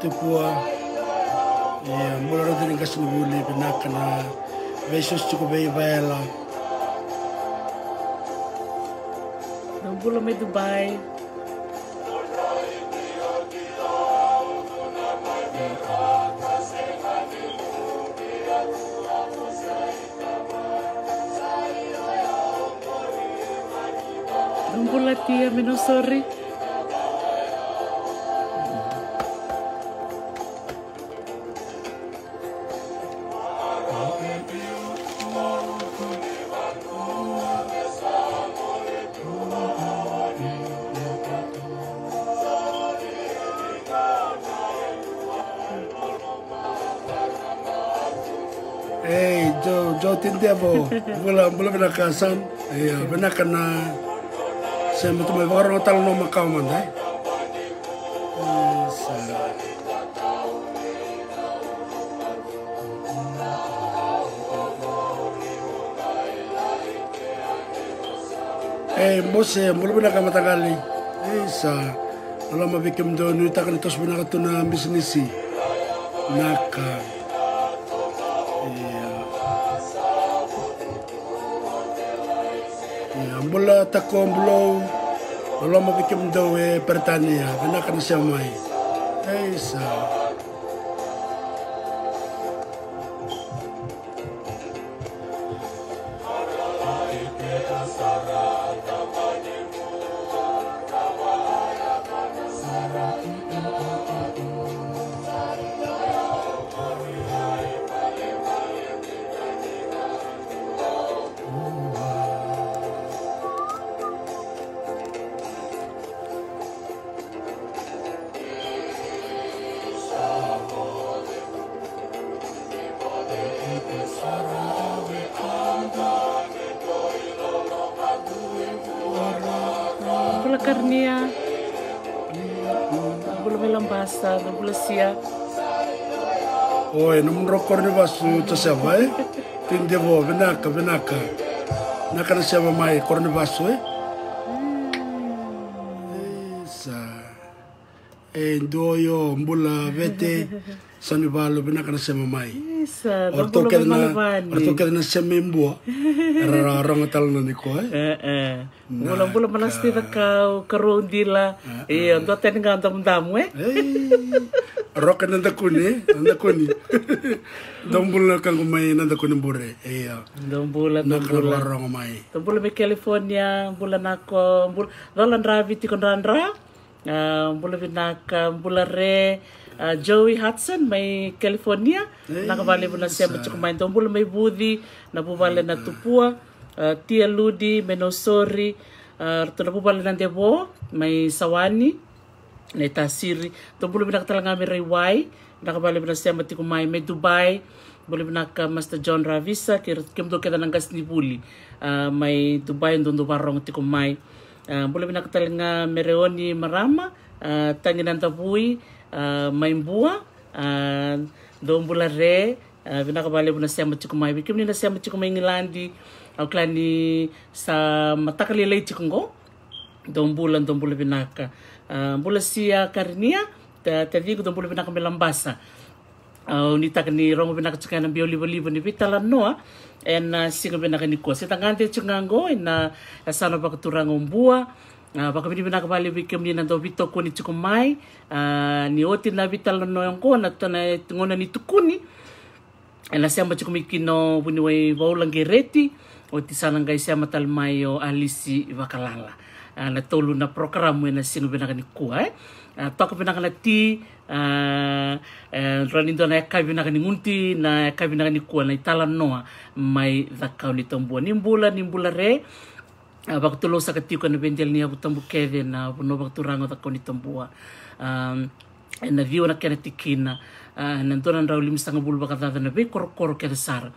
te pua eh, e mora rote ni kasu bule pinaka na vesos tuko me Dubai Don't pull sorry. tintia po. Wala, wala pinakasan. Iya, pinaka na... saya mga tumay, baka rin talong ng man, eh. Eh, bose, eh, mula pinakamatagali. Isa. Wala mabikim doon, yung itos pinakatunan business, Bola takom blow bula mo kikim dawe pertania kana kana siamai Hey, so. Coronavaçu Tassavai, tem devo venaka venaka na cara se chama e eh? sa e eh, ndo yo mbula, vete, sanibalo, venaca na chama mai. Orto kena na orto kena na siya membo. Rara rong tal na ni ko. e eh. Mula mula manas ti ka karon dila. Eh ando ten nga andam rock na dakuni iya. na dakuni dombula kang may na dakuni bure iya dombula dombula rong may dombula be California bula nako bula rolan ravi ti kon randra ah, bula binaka bula re ah, Joey Hudson may California eh, nakabali bula siya mo chukumay dombula may budi nabubale na ah. tupua tia ludi menosori Uh, tunapubala na debo, may sawani, na ita siri tompulu bina katalanga mi rei wai bina ka bale bina siya mati kumai me Dubai bule bina ka uh, Master John Ravisa kira kem do keda nanggas ni buli uh, mai Dubai ndondo barong ti kumai bule uh, bina nga mi reoni marama tangi nanta bui mai mbua dombula re bina ka bale bina mati kumai bikim ni na mati kumai ngilandi au klani sa matakali lei dombulan dombula binaka uh, eh, bula sia karnia ta tadi ko dombula binaka melambasa uh, eh, ni tak ni rongo binaka chukana bio libo ni vitala noa en uh, eh, sika binaka ni kosi tangante chungango en uh, sana pakuturang umbua Uh, baka bini binaka bali bi na dobi ni chuko mai uh, ni oti na vitala noa ko na tana ngona ni tukuni ela siamba chuko mikino buni wai baulang oti sanang gai siamba alisi vakalala. na tolu na prokram ena siga vinakanikua e a tako vinaka na ti a raw ni dua na eka vinaka ni gunti na eka vinakanikua na italanoa mai cakaunitabua ni bula ni bula re vakatulousaka tiko ena veidela ni avu tabu kece na vanua vakatu rago cakaunitabuaa ena cia na kena tikinaa ah, na dua na drau limisagavulu vakacaca na veikorokoro kece sara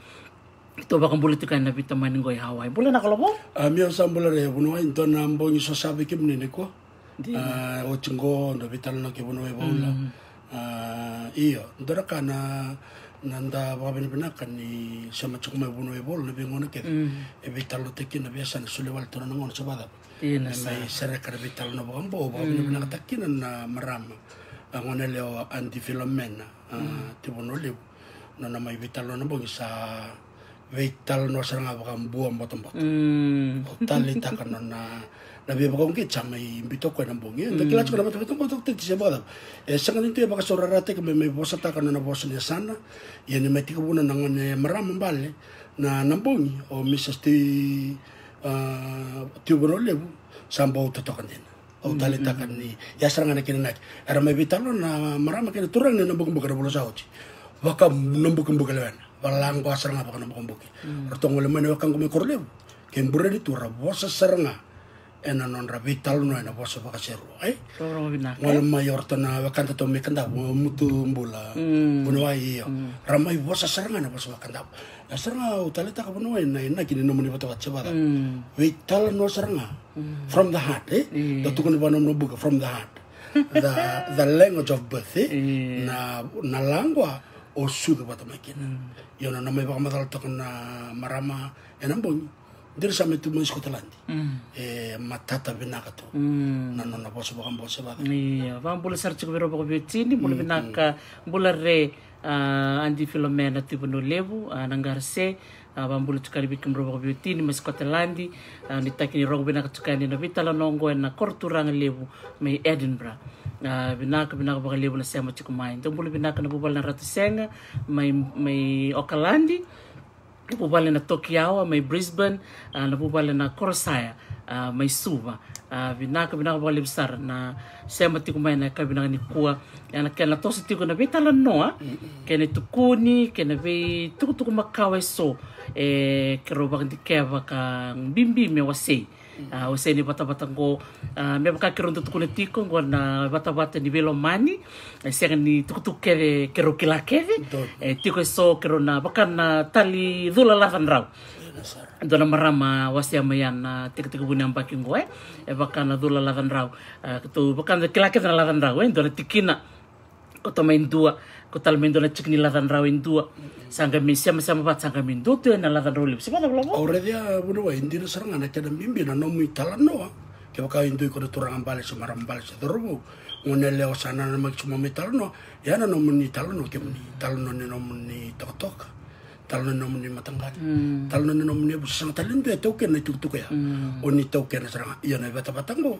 ito ba kang bulit kan nabi tamanin ko hawai bulan kalau lobo ami usam bulan ya bunu ay to nambo ni so sabi kim ni ko ah o chingo nabi tal na ke bunu ay bola ah iyo ndara kana nanda babin bina kan ni sama cuk mai bunu ay bola nabi ngona ke e bi tal te kin nabi asan sulewal to na ina sa sere kar bi tal hmm. na bombo babin bina takin na maram ah, ngona leo anti filomena tibono lebu na na mai vitalo na sa Vital no saranga bakam buang batam hmm. bat tali takano na na bi bakam ke chamai bito ko na bongi hmm. na kila chukana batam batam batam tiki seba dam e sanga nintu e baka sorarate ke me me bosa takano na bosa ne sana e ne meti ko buna nangon e maram mbale na nambongi o misas ti ah, ti bono lebu sambau totokan din o hmm, tali takan ni ya saranga na kinanaki era vital vitalo na maram ke turang ne nambong bakar bolo sauti bakam nambong bakar balang ko asar nga pakana bakambuki hmm. ratong wala man wakang kumikurlew ken bura di tura bosa saranga ena non rabital no ena bosa seru. ay wala mayor to na wakan to mekanda mutu mbula hmm. iyo hmm. ramai bosa nga na bosa wakanda na utalita ka bunwa na ena kini no muni bata watsebara vital no nga. from the heart eh datukun iya. banom no buka from the heart the the language of birth eh iya. na na langwa Or sudu bata makin, mm. iona na mai baka matala toka na marama e na bongi dira sa metu mai skotlandi mm. E, matata binaka to mm. na nona bosa baka bosa bata iya bang bula sarci ko biro baka biotini bula binaka hmm, hmm. bula re uh, andi filomena tibu no lebu uh, nangarse uh, bambulu tukani biki ni biutini mas kotelandi ni nitakini rogo binaka tukani na vitala nongo na korturanga lebu mai edinburgh uh, binaka binaka bakalibo na sema chikumain tumpulu binaka na bubal na ratusenga may mai Aucklandi napubala na Tokiawa mai Brisbane uh, ah, napubala na Corsair uh, may Suva uh, binaka binaka bakalibo sar na sema mai na ka binaka ni kuwa na kena tosa tiko na betala noa kena tukuni kena be tukutuku makawa so eh kerobang dikeva ka bimbi mewasei uh, o bata bata ngo uh, ah, me baka kero ntutuku na tiko go na batabata ni belo mani e sega ni tukutuku kere kero kila keve e tiko e kero na baka na tali dhula lathan rau dona marama wasi ama yana tika tek buni ampa kingo e e na dula lathan rau uh, tu baka na kila keve na lathan rau e dona tikina koto main dua taluanasinildr easaasesaauatnalcaraesevacalaau reea vunawai e dina saraga na kena bibi na nomui talanoa kevaka e dui ko naturagabalise marabalise e corovou goneleo sa nanamai simamatalano a nanomuni talano keni tanoit tiavatavatao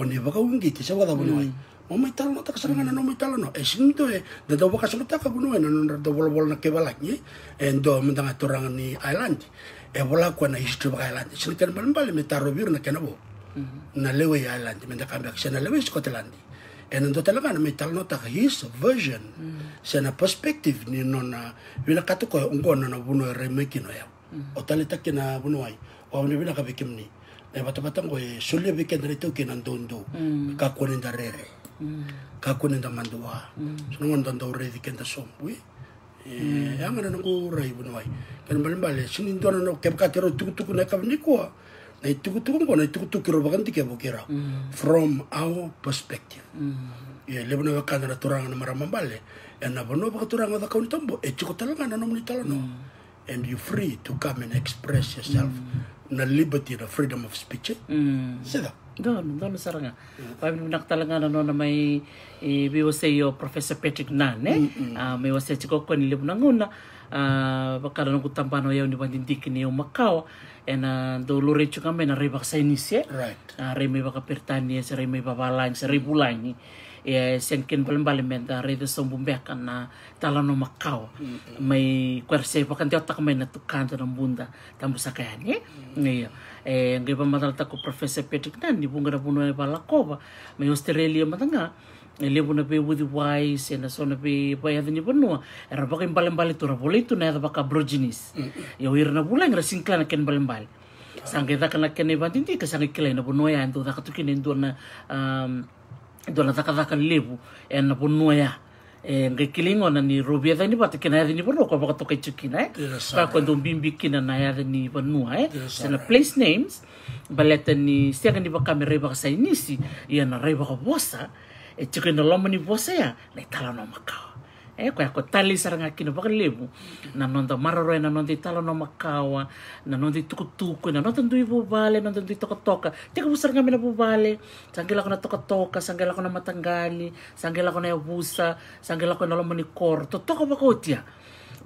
oni vakauisevakacavnawai Omitalo mai talo na takasarangan no mai talo no e eh, sinto e eh. da da waka sabata ka gunu eh. na no da wala wala na kebalak ni e ndo mendanga ni island e wala ko na history ba island sin kan ban bal me taro bir na kenabo mhm. na lewe island menda kambak sana lewe scotland en ndo talaga na metal talno ta his version mhm. sa perspective ni no na wala kato ko ungo na na buno e remake no ya mhm. o talita kina buno ay o ni wala ka bikim ni e bata ko e sulle bikin rito kinan dondo ka kunin da kakunin taman mandua, sunungon nda tau redi kenta sombui yang ada nunggu ibu bunawai kan balen balen sinin tuan nunggu kep katero tuku tuku na kavni kua na tuku tuku ngua na tuku tuku kiro bakan tike bukira from our perspective ya lebu na wakana na turanga na mara bale ya na bano baka turanga na kauni tombo e tuku talanga na nomni talano and you free to come and express yourself na liberty na freedom of speech eh? mm. Doon, doon sa -hmm. Pabinak talaga na na may eh, sa iyo, Professor Patrick Nane. Eh. Ah, may wase chiko ko nilip na nguna. Bakala nung kutampano yaw ni bandindikin niyo Macau. And ah, dolore chiko kami na ribak sa inisye. Eh. Right. Ah, ray may baka pertanya, sa rin may babalang, sa ray bulay sen balen balen da rede som bumbekan na talano makau mai kwerse pakan tiota kamena tukanta na bunda tambusa kayani iya Eh, ngai pa matarata ko professor Patrick Nandi punga na puno e palakova mai Australia matanga eh, e le ya, ya, na pe wudi wise na sona pe pa e hadini panua e kain ka imbalembali tura pole itu na yadi pa ka brojinis e o irana pula ngra singklana ken balembali sangai taka na ken e bantinti ka sangai kilai na puno e ndo taka tuki na ya. na um, na taka taka lebu e na puno e nge kilingo na ni rubia ni pata kina yadhi ni wanu kwa waka toka chukina eh pa kwa ndo mbimbi kina na yadhi ni wanua eh sana place names baleta ni siaga ni waka me reba sa inisi ia na reba ka bosa e chukina loma ni bosa ya na itala makao eh koe ya, ako tali sarangakina na nanonta mararoe ya, nanonta i tala no makawa tuku i tukutuku ya, nanonta dui vuvale nanonta i tokatoka teka vusaranga mena vuvale sangela na tokatoka sangela na matangali sangela na lomoni vusa sangela kona lomonikoro totoka vakaotia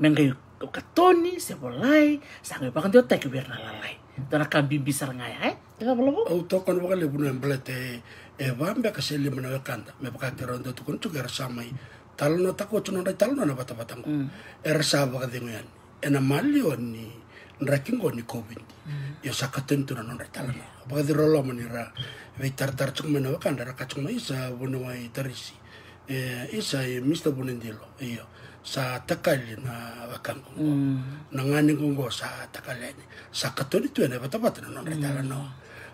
mengai katoni sevolai sangai vakandio taiki ver na lalai tona kambimbi sarangaya e eh? teka valavo au tokona vakalevu no e bulete e eh, vambeka kasele mena wakanda me vakakera onda tukun tukera samai talo na tako tuna rai talo na bata bata ngo mm. er sa ka dingo yan ena mali oni nraking ni covid mm. yo sakatentu tuna non rai talo na baka di rolo mani ra vei tar tar chung mena baka ndara ka mai sa bono wai tarisi e, isa e mista ndilo iyo sa takali na baka kongo mm. na ngani sa takali sa tuno na bata bata na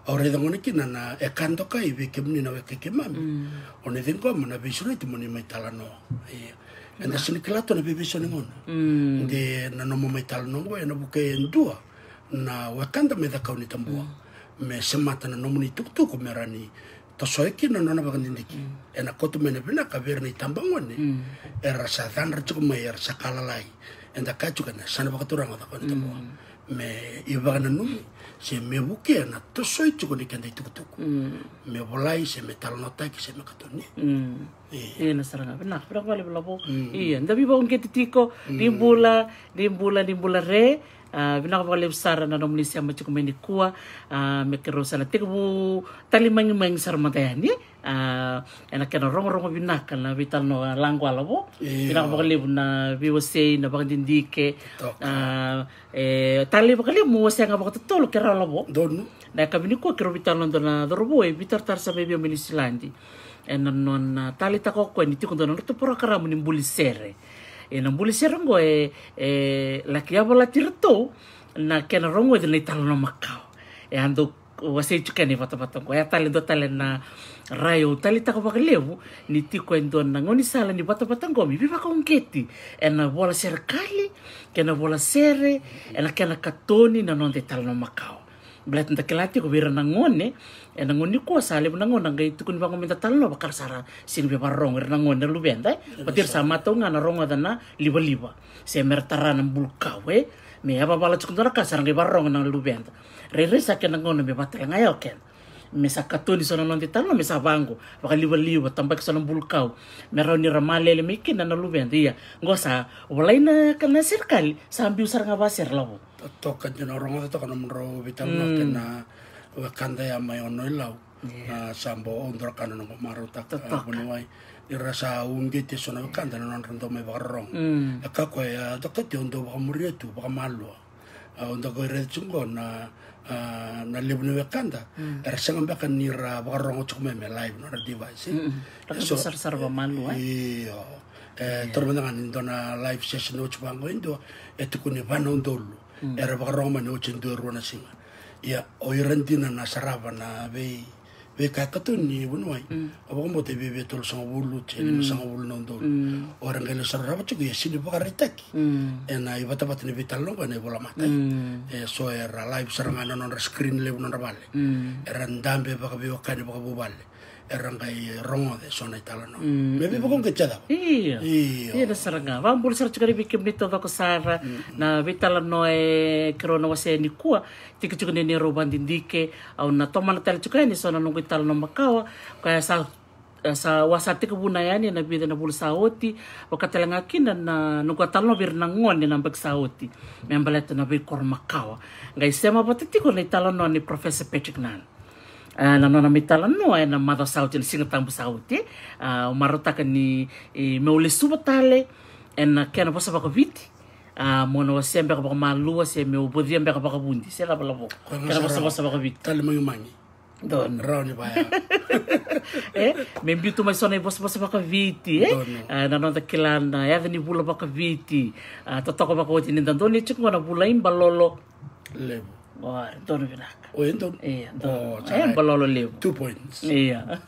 ore dongo ni kina na e kanto kai be kem ni na we ke kemami mm. one den ko mana be shuri ti muni mai talano e enda kilato na be shoni ngona mm. de na no mai talano ngo e na buke ndua na we kanto me da ni tambua mm. me semata na no tuk tuktu ko merani to soe kina na na bagandi ndiki mm. e na na be na ka ver ni tamba ngone mm. e rasa dan rachuko e rasa kalalai enda kachuka na sana bakaturanga da ni tambua me me iwa na se me buke na to soi tuku ni kenda itu tuku me bolai se me tal nota ki se me katoni iya na ngapa? na pra kwale blabo iya ndabi ba unke titiko dimbula dimbula dimbula re kwa ah, vinakavakalep ah, sara na nomuli sia machukumeni kua uh, mekero sala tikubu tali mangi sara matayani e ah, ena kena rongorongo vina kana vita no lango alavo vinakavakalep na sei na vakadidike uh, eh, talivakale mo wasia nga vakatotolo kera alavo na kavini kuwa kero vita no dona dorobo e vita tar sa bebia mini silandi ena non tali niti ni nato pura karamu ni mbuli sere e non vuole se rongo e, e la che avo la tirto na che na rongo e nei talo no macao e ando wasei chuka ni vata vata ko e tale do tale na raio tale ta ko ni tiko endo na ngoni sala ni vata vata ko viva con keti e na vola serkali che na vola sere e na che na katoni na non de talo no macao blat nta kelati ko bira nangone, e nangone ko sale nangone nangai itu kun bango minta talo bakar sara sin be barong er nangone lu benta, eh? patir sama to ngana ada na liba-liba. Se mertara nang bulkawe, eh? me apa bala cukun tara kasar ngi barong nang lu benta. Re re sake nangone be batel ngayo ken. Me sakatoni sono nanti titano me savango, baka liba-liba tambak sono bulkau. Me rauni ramalele mikin nang lu benta iya. Ngosa, walaina kena sirkali sambil sar ngabasir lawo toka jena oronga ta kana mro vitam na mm. kena wa wakanda ya mayo no ilau iya. na sambo ondor tak no maru ah, wai bunwai irasa ungi te sona kanda no rondo me barrong ka mm. kwa ya ta ka te ondo ba muri tu ba malo ondo ko re tsungo na na lebne wakanda. kanda mm. irasa ngamba kan ni ra barrong chuk me me live no device so sar sar ba malo iyo Eh, yeah. Torbendangan indona live session no itu indo etukuni vanondolo era vakarong mani o chintu ruana singa ia o irantina na sarava na vei vei ka katun ni bunwai o bomo te bebe tol sanga bulu chini sanga bulu non dol o rangel sarava chuku ia sini bakari taki ena i bata bata ni vital longa ne bola mata e so era live sarangana non screen le non rabale era ndambe bakabe wakani bakabubale rangai rongo de sona itala no mm. bebe bukon ke chada iyo iyo da iya, saranga va bul sar chukari biki mito va kusara na vitala no e krono wase ni kua tiki chukani ni roban dindike au na tomana tala ni sona no itala no makawa kaya sa sa wasate kebunayan na bida na bulu saoti o katalanga kina na nukatan lo bir nangon ni nambak saoti membalet na bir makawa. ngai sema patati ko ni talano ni professor Patrick Nan Uh, ah, nanana metalano e na mata sauti na singa tambu sauti uh, e. ah, o marotaka ni e, meule suba tale ena kena posa baka viti uh, mona wasi ambeka baka malua se me ubodhi ambeka baka bundi se la bala boka kena posa posa baka viti tale mangi mangi Don. Raoni e ba Eh, membi tu mai sona ibos e bos baka viti eh. Uh, na nonda kilana ya ni bula baka viti. Uh, tatoko baka wati ni dandoni chikwa na bula imbalolo. Lebo. Antonio Vinaka. Oh, Antonio. Iya, Antonio. Oh, eh, balolo leo. Two points. Iya.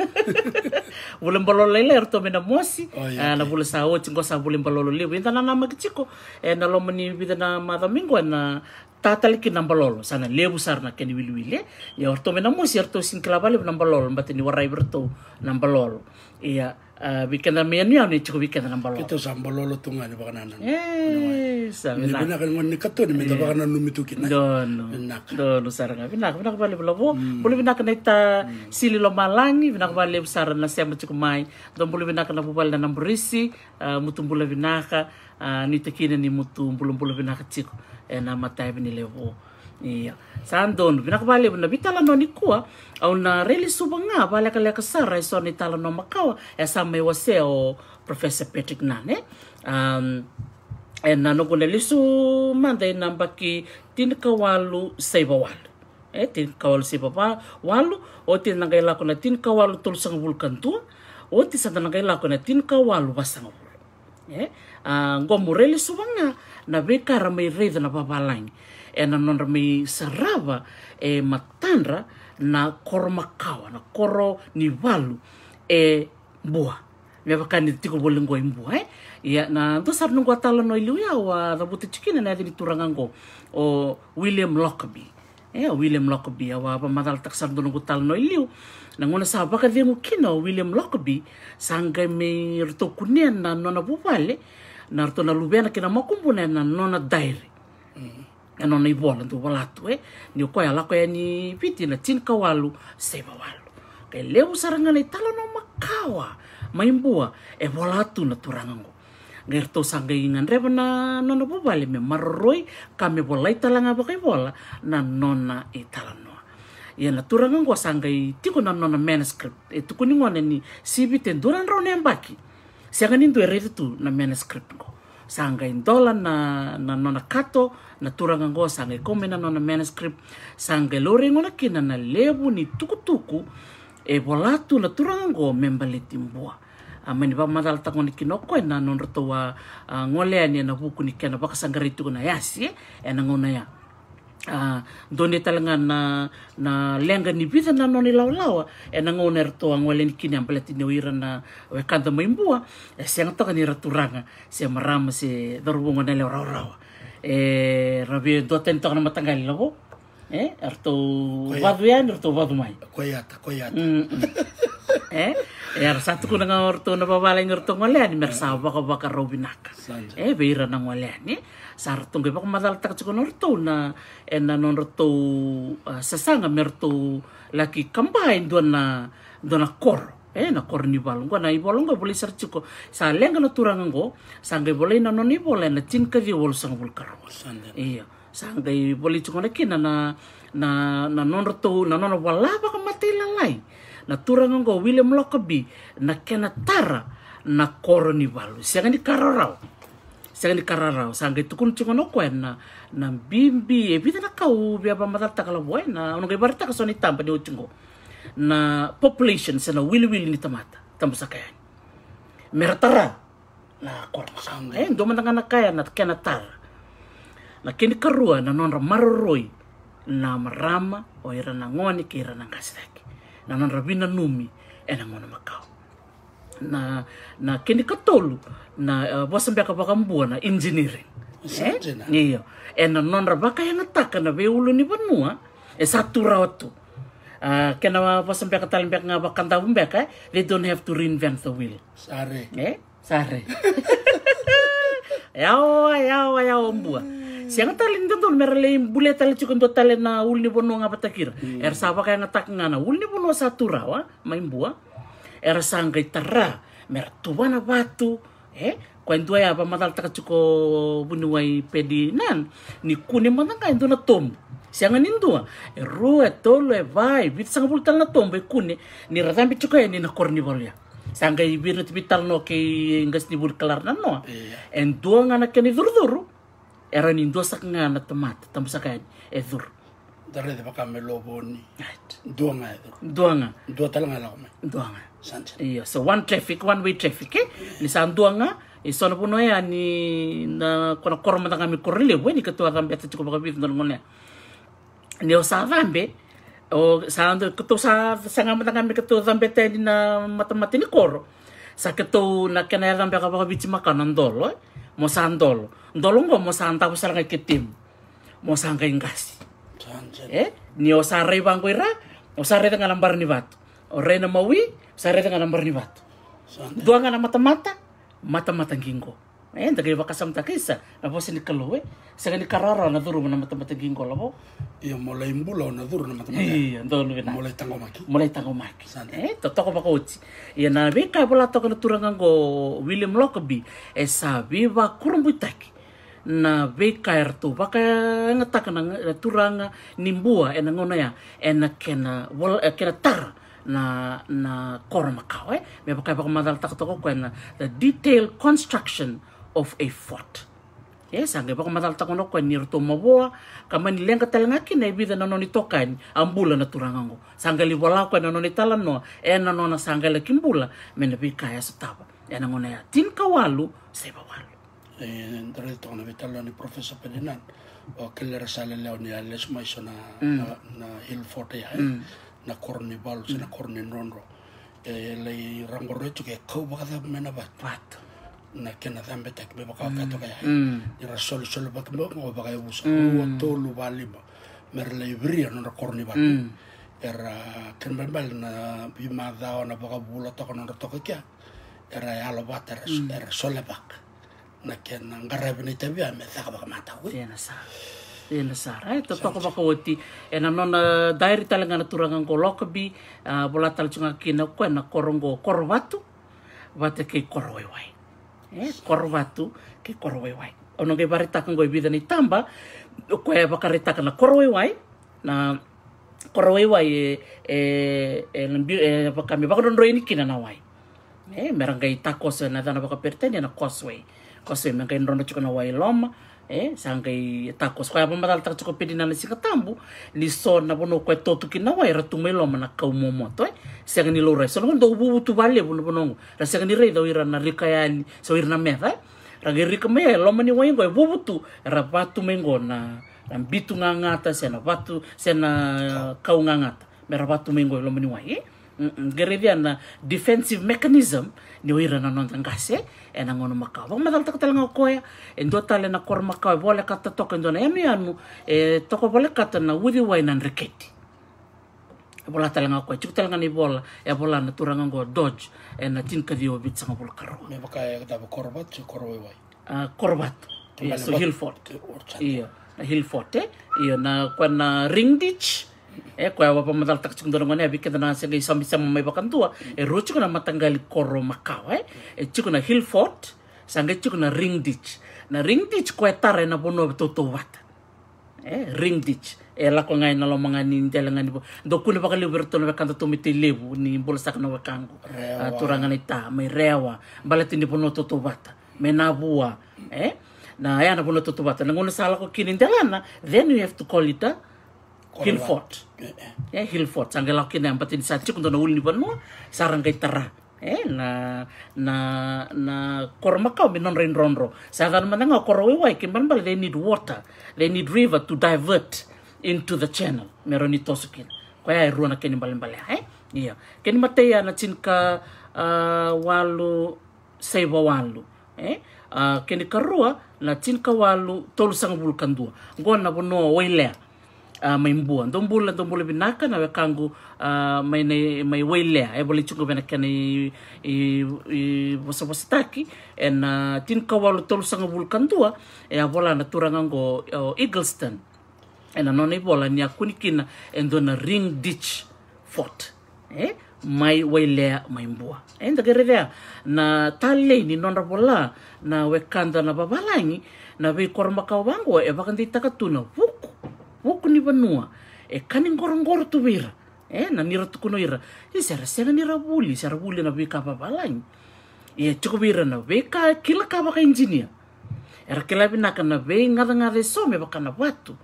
Bulan balolo leo erto mena mosi. Oh, iya. Na bulan sao cingo sa bulan balolo leo. Bita na nama keciko. Eh, na lo meni bita na mata minggu na tataliki na balolo. Sana leo sar na keni wili wili. Ya erto mena mosi erto singkla bali na balolo. Mbate ni warai berto na balolo. Iya uh, bikin ramian niya ni bikin kan balok. Kita sambal lolo tunga ni bakanan eh sabi na bina kan ni kato ni minta bakanan numi tu kita. don don Dono nga bina nak bali balok. Boleh bulu nak kan sili lo malangi bina bali nasi na sem Dono don nak nak kan bubal berisi. Eh, Mutum boleh bina nak. Eh, ni tekina ni mutumbulu boleh bina eh, nak chiku Enam mata bini lewo Iya. Santon, pinakabali na bitala no ni kuwa au na reli suba nga bala kala kasara iso eh, ni tala no makawa e eh, sama wase o oh, Professor Patrick Nane. Eh. Um, e na no kuna lisu manda na mbaki tin kawalu saiba walu. E tin kawalu saiba pa walu o tin na gaila kuna tin kawalu tul sang vulkan tu o tin sa na gaila kuna tin kawalu basang wulu. E, uh, ngomureli suba nga na bekara may reda na babalain e nanondra me sarava e matandra na koro makawa na koro ni walu e mbua miavaka ni tiko bolengo e mbua e ia na dosar sar nungo atala no ilu ia wa rabuti chikina na adini turangango o William Lockerbie eh William Lockerbie awa pa madal tak sar nungo tal no iliu. na ngona sa baka dengu William Lockerbie sanga me rto kunia na nona bubale na rto na lubena kina makumbu na nona diary ana nei volanduvalatu e ni koe alako ia ni piti na tinikaualu seivawalu kai levu saraga nei tala no makawa maibua e vola atu na turagago gai ra tau sagaiga dreva na nona vavale me kame ka me volai talaga vakaivola na nona i talanoa ia na turagago sangga sagai tiko na nona manuscript e tukunigona ni sivi te dura drone abaki siaga ni due revi tu na manuscript ngo sanga indola na, na nona kato na turanga go sanga na nona manuscript sanga lore ngona kina na lebu ni tukutuku e bolatu na turanga go membali timbua amani ba madal ta ngoni na non rotowa ngole ani na buku ni kena baka sanga ritu na yasi e, e na ngona ya Uh, doon talaga na na lenga ni bisa na no ni laulawa ah. e eh, na ngoner to ang walin kini ang palati ni wira na we kanta mo imbua e eh, siang to kan raturanga si marama si dorubungo eh, na le raw raw e rabi do ten to kan matanggal lo eh erto waduyan erto mai koyata koyata mm, mm. eh er satu kuna nga na papa ngor to ngole ani mer sawa baka eh, eh? baka robinaka eh beira na ngole ani sar tungge bak madal tak chukun na ena eh, na non orto sasanga mer tu laki kambain do na do na kor eh na kor ni balong ko na ibolong ko boli search ko sa lenga na turang ngo sangge boleh na non boli na chin ka wol sang bol karo iya sangge boli chukun na kina na na na non ortu na non wala baka mati lalai na turangango William Lockerbie na kena tara na koro ni walu sianga ni kararau sianga ni kararau sanga itu kun cungo no na na bimbi e bida na kau bia pa mata takala boy na ono ke barita ni tampa ni na population sana wili wili ni tamata tambu sakayan meratara na koro sanga e eh, ndo matanga na kaya na kena tara na kini karua na nonra maroroi na marama o ira na ngoni ke na ngasitaki numi nomy e anamona makau, na na keni katolu na uh, wasambiaka na engineering iyo ena nonra vakayang'ataka na ya veulo ni vanua e satu tura otu Uh, ah, kena wasambiaka talimbiaka nga vakandavumbeka eh, they don't have to reinvent the wheel sare eh? sare yawa yaoa yaombua tali talin kan tol merle bule tali cukun to tali na ulni bono nga patakira hmm. er sawa kaya nga tak ngana ulni bono satu rawa ah, main bua er sangkai tara mer tuwana batu eh kain tua ya apa matal tak cuko bunuai pedi nan ni kuni mana kain tu na tom sianga nindua ah. e ru etolo evai bit sang bultal na tom be kuni ni radam bit cuko ya e ni na korni bolya sangkai ibir na tibital no ke ni bul kelar nan no ah. iya. en dua ngana ni dur duru era nindoasaka ngana tamata tamasaka e dhur darede vakameloboni duanga e dhur duanga dua talaga lakome duanga iya so one traffic one way traffic eh? ni sa duanga iso na puno ya ni na kona mi korile weni katoa gambe atatiko vakavivi nalgonea neo sa vambe o sa ketu sa sanga matanga mi ketu zambe tedi na matamati ni koro sa ketu na kena zambe ya ka baka bici makanan dolo eh? mo dolo ndolongo mosanta usala ngai kitim mosanga ingasi eh ni osare bango ira osare tanga lambar ni batu na mawi osare tanga lambar ni bat dua na mata mata mata mata ginggo eh kasam ta takisa na bosi ni kalowe eh? sega ni karara na duru na mata mata ginggo labo iya mulai mbulo na duru na mata mata iya ndolo na mulai tangomaki mulai maki eh totoko bakoti iya na beka bola toko na turanga go William Lockerbie eh sabi ba kurumbu taki na VKR kair tu baka ngata na turanga nimbua ena ngona ya ena kena wal e kena tar na na kor makau eh me baka baka e madal tak toko ko ena the detailed construction of a fort yes ange baka madal tak ko e ni to maboa kama ni lenga ngaki kina ibida na noni ambula na turanga ngo sangali wala ko na noni talano ena nona sangali kimbula me na be kaya ena ngona ya tin kawalu walu. diretto eh, na vitalo ni Professor Pedinan o kilera sala leo ni Alice Maiso na, mm. na, na Hill 40 hai eh. mm. na Corny Balls mm. na Corny Nonro e eh, lei rangoretu ke kau baka mena bat bat na kena thambe tak be baka mm. kato kaya hai mm. ni rasol solo baka mbok e ngo baka ebusa mm. ua tolu balima merle ibria na Corny Balls mm. era kenbal na bima dao na baka bula toko na toka kia era e alo bat era, mm. era solebak nakena ngaravina tavi amethakavaka matawe tena sara tena sara ai totoko vakaoti e na eh, nona eh, dairi talega na turagago lokabi vola eh, talatugakina koe na korogo koro vatu vate kei koro waiwai e koro vatu kei koro waiwai ono kei varetaka goi vida nei tamba koe vakaretaka na koro na koro waiwai e, e, e, e vakami vakadonroini kina na wai e meragai takos na dana vakaperitania na causeway kose me ngai rono tsukana wai loma eh, sa takos ko apa matal tak tsukopedi na lesinga tambu ni na bono ko totu kina wai ratu me loma na kau momoto e eh. sa ngai lo re so ndo bubu tu vale bono bono ra sa ngai re do ira na rikayani so na eh. ra rika ya loma ni wai ngoi ya bubu tu ra batu me ngona ra bitu ngangata sena batu, sena kau ngangata me ra patu me ngai ya loma ni wai ngerevia eh. na defensive mechanism niwira na nonda ngase e na ngono maka wa madal tak telanga koya e ndo tale na kor maka bole kata toka ndo na yami anu e toko bole kata na wudi wai nan riketi e bola telanga koya chuk telanga ni bola e bola na turanga ngo dodge e na tin kadi o bit sanga bola karo ne baka e da korbat chu koroi wai a so hill fort iya na hill fort e eh? iya na kwa na ring ditch e eh, kue apa pamatal tak chung dorong ngone abi kita na isom bisa mamai bakan tua e eh, ro na matanggali koro makau e eh. e chung na hill sangge chung na ring ditch na ring ditch koe tare na bono toto wata e ring ditch e la ngai na lo manga ni ndela ngani bo do kuni baka le berto le kanta miti lebu ni bol sak na wakango ah, turanga ni ta mai rewa balati ni bono toto wata me na bua e na ya na bono toto wata na ngone sala ko kini ndela na then you have to call it a hilfort ya hilfort eh, eh. eh, sang kalau kina empat ini untuk nauli ban mo sarang kai tera. eh na na na korma kau minon rain ronro akan menengok korwe wai kimban bal they need water they need river to divert into the channel Meroni tosukin. sukin kaya ruan na kini balen ya, eh iya kini mati na cinka uh, ah, walu seba walu eh uh, ah, kini karua na ka walu tolu sang bulkan dua gua na bono wailea maimbuan ah, mai mbua binaka na wakangu ah, mai ne mai welea e boli chungu bena kene i i, wasa wasa taki en tin kawalu tolu sanga vulkan tua e avola na turanga ngo Eagleston en anona i vola ni akunikina en dona ring ditch fort eh mai wailea mai mbua enda gerevea na tale ni nonra bola na wekanda na babalangi na vei kormakau e vakandi takatuna vuk vuku ni vanua e kani qoroqoro tu vei ira e na nira tukuna o ira eh, ia se ra sega nira vuli se ra vuli ena veika vavalagi ia jiko vei ira na veika kilaka vakaijinia era kila vinaka na veigacagaca e so me vaka na vatu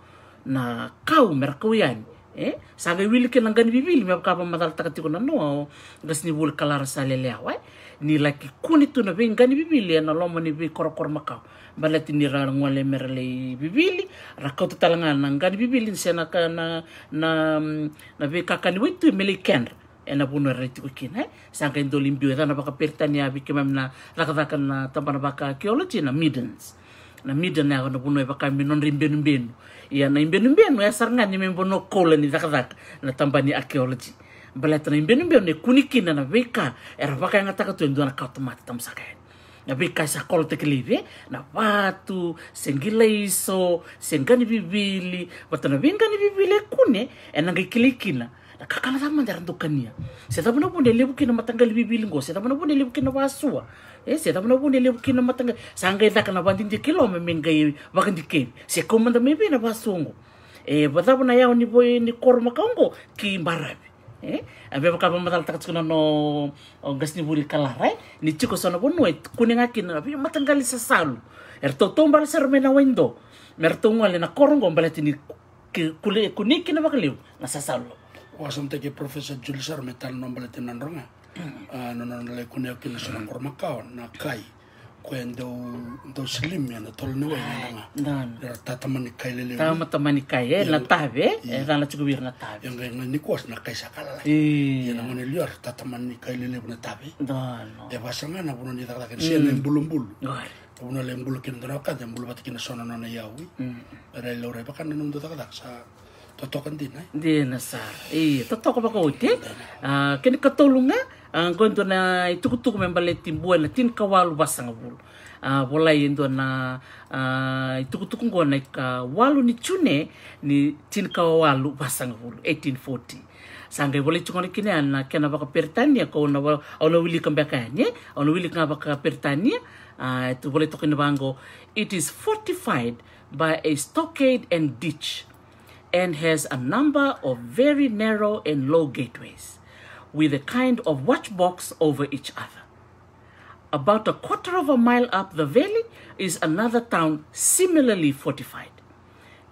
na kau mera kau yani e sa qai wili ki na qani vivili me vaka vamacalataka tiko na nua o qasini vuli kalara sa leleau eh. ni laki kune tu na veiqani vivili ena loma ni veikorokoro makau rara ngwale merle bibili rakoto talanga nangani bibili sena kana na na mm, na be kakani wetu ken ena puno reti kukina eh? sangka indo weta ena baka pertania ya bike na rakadaka na na baka archaeology na middens na middens ya na na puno e baka minon nimbe benu iya na imbenu benu ya e sarngani membono kola ni dakadaka na tampani archaeology balata na imbenu benu ne kunikina na beka era baka yang e ataka tuen endo na kautomata tamsakaen na be kaisa kolta kelebe eh? na watu iso sengani bibili watana bengani bibili kune eh? enangai kilikina na kakala tamandera ndokania seta bona bune matanga matangali bibili ngo seta bona bune kina wasua e seta bona bune lebukina matangali sangai di bandindi kilome mengai mebe na mebina basungu e badabona yao ni boy ni korma kaungo ki mbarabi Eh? avy takut matalatakantsika nanao gasinivory kalaray eh? ny tsiko sanabono e koninakiny avy matangaly sasalo ery taotao mbala saromenao aindo miary togno ale nakorongo mbala tiny konikiny avaka leo na sasalo oasa Profesor professeur jules sarometalinao mbala tiny nandrogna nonanalay mm. ah, koneakiny sonakoromakao mm. na kai kwendo do slim ya na ano tol ni wai na nga ya mani kai lele tata mata mani kai e na tabe e rana chuku wir na tabe yang ngai ni kos na kai sakala eh. la eh, mm. ya na mani lior tata mani kai lele na tabe ya basanga na buno ni tata kan sien en bulum bul ya buno le bulum kin dona ka den bulu bat kin sona na yawi ra le ore bakan num do tata sa totokan din ay eh? din sar i totok ba ko te ah ken katolunga ang ah, konto na itukutuk membale timbuan na tin kawalu basanga bul. Uh, ah, wala yendo na uh, ah, ko na ka walu ni chune ni tin kawalu walu bul 1840 sangge boleh chungona kini ana kena baka pertania ko na wala ona wili kambakanye ona wili ka baka pertania uh, to wala tokina bango it is fortified by a stockade and ditch and has a number of very narrow and low gateways with a kind of watch box over each other. About a quarter of a mile up the valley is another town similarly fortified.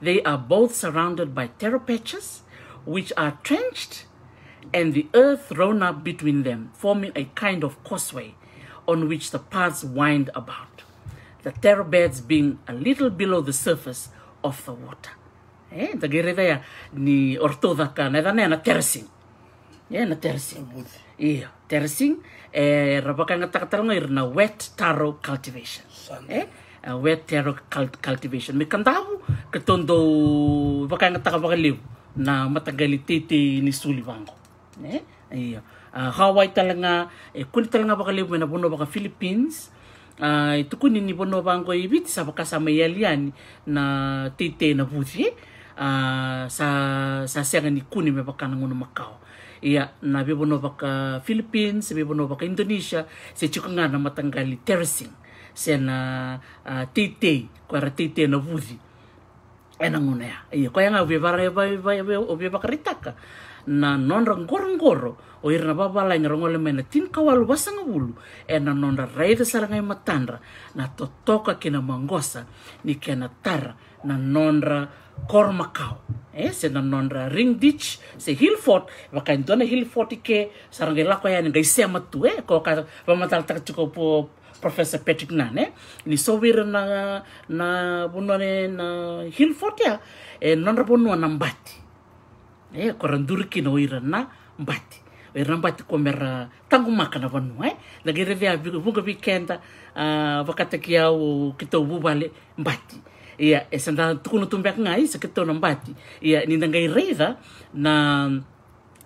They are both surrounded by terror patches, which are trenched and the earth thrown up between them, forming a kind of causeway on which the paths wind about, the terror beds being a little below the surface of the water. Eh, tagireveya ah, ni ortodaka nedane na tersing. Eh, na tersing. Iyo, tersing eh rabaka ngatakarong irna wet taro cultivation. Eh, ah, wet taro cult cultivation. Mikandaw katondo baka ngatakabakaliw na matagalititi ni Sulibango. Eh, iyo. Uh, Hawaii talaga, eh, kuni talaga bakaliw na buno baka Philippines, uh, tukuni ni bono bango ibit sa baka sa mayalian na tite na buti eh uh, sa sa siya ni kuni me baka nangono Macau iya na bibono baka Philippines bibono baka Indonesia se chukanga na matanggali terracing se na uh, ah, tete kwara tete na buzi ena ngona ya iya kwa nga bibara ya ba ritaka na non ngoro ngoro o ira na babala nga rongole mena tin kawalu basa nga bulu e na non raida sarangay matandra na totoka kina mangosa ni kena tara na non ra Cormacow eh sena nonra ditch, se hillfort vakaintuana hillfort ke sarangai lako yani ngai sema tu eh ko ka vamatal taka tiko po professor patrick nane eh. ni sowira na na bunone na hillfort ya e eh, nonra bonua na mbati eh koran durki na ira na mbati ira mbati ko mera tangu maka na vanua eh lagira via vunga weekend uh, ah, vakatakia o kito bubale mbati ia e sa nā tukuna tumbeaka i sa ke tōna mbati ia ni nā reitha na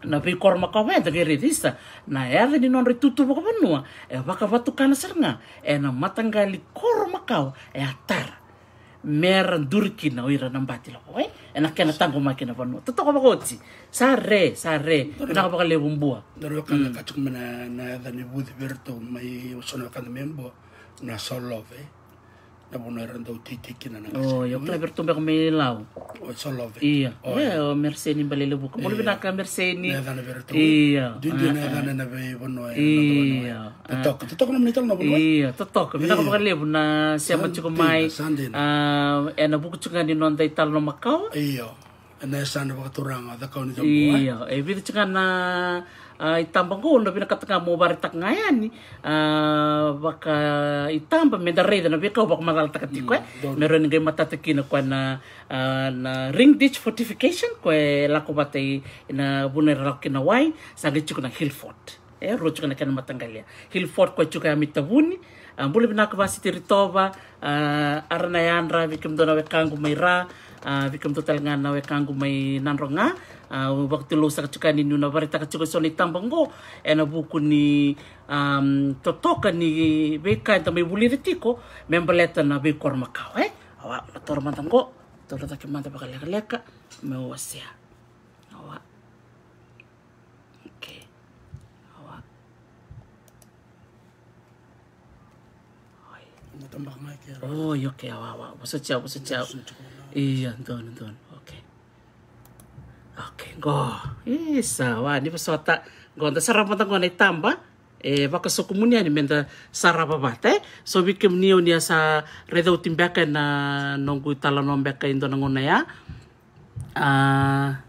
na pe kor ma kawe da gere visa na era ni nonre retutu ba vanua e waka watu kana sarnga e na matangali kor ma kaw e atara mera durki na oira na mbati la koe e na kena tango ma kena vanua toto ko bagoti sa re sa re na ko bagale bumbua doro ka ka tuk mana na da ne bud berto mai sono ka membo na solove na mona ran tau na ngasi. Oh, yo kla ya, iya. bertumbe ko melau. Oh, iya. Oh, yeah, merseni balele buka. Mo bina ka merseni. Na Iya. Dindi na dana na be bono. Iya. Tetok, tetok na menital na bono. Iya, tetok. Bina ko lebu na siapa cukup mai. Sandin. Ah, ena eh, buku di nonton ital no Macau. Iya. Ena sana turang. da kau ni jambu. Iya, Eh, eh bida na uh, ah, itamba ko na pinakatanga mo bari tak ngayan ni uh, baka itamba meda reda na beka baka magal takati mm, meron ngai matataki na na uh, na ring ditch fortification ko la ko batay na buner la na wai na hill fort eh, rochu na kana matanggalia, hill fort ko chuka ya mitabuni uh, bule binaka basi tiritova uh, arna yandra bikim dona wekangu maira Ah, vikum total nga na wekangu mai nanronga ah, waktu lo sak cuka ni nuna warita ka cuka soni tambango ena buku ni um, totoka ni beka enta mai buliritiko membaleta na wekor makau kawe eh? awa na tor mantango toro taki manta pakaleka leka me wasia awa oke, awa ay tambang mai ke oh ke awa awa wasa chao wasa chao Iya, tuan, tuan. Oke. Oke, go. Isa, wa ni pesota gonta sarap mata gonta tambah eh baka suku munia ya, ni menta sarap bate. So bikin niu nia sa utim timbeka na nonggu tala beke indo nangona ya. Ah.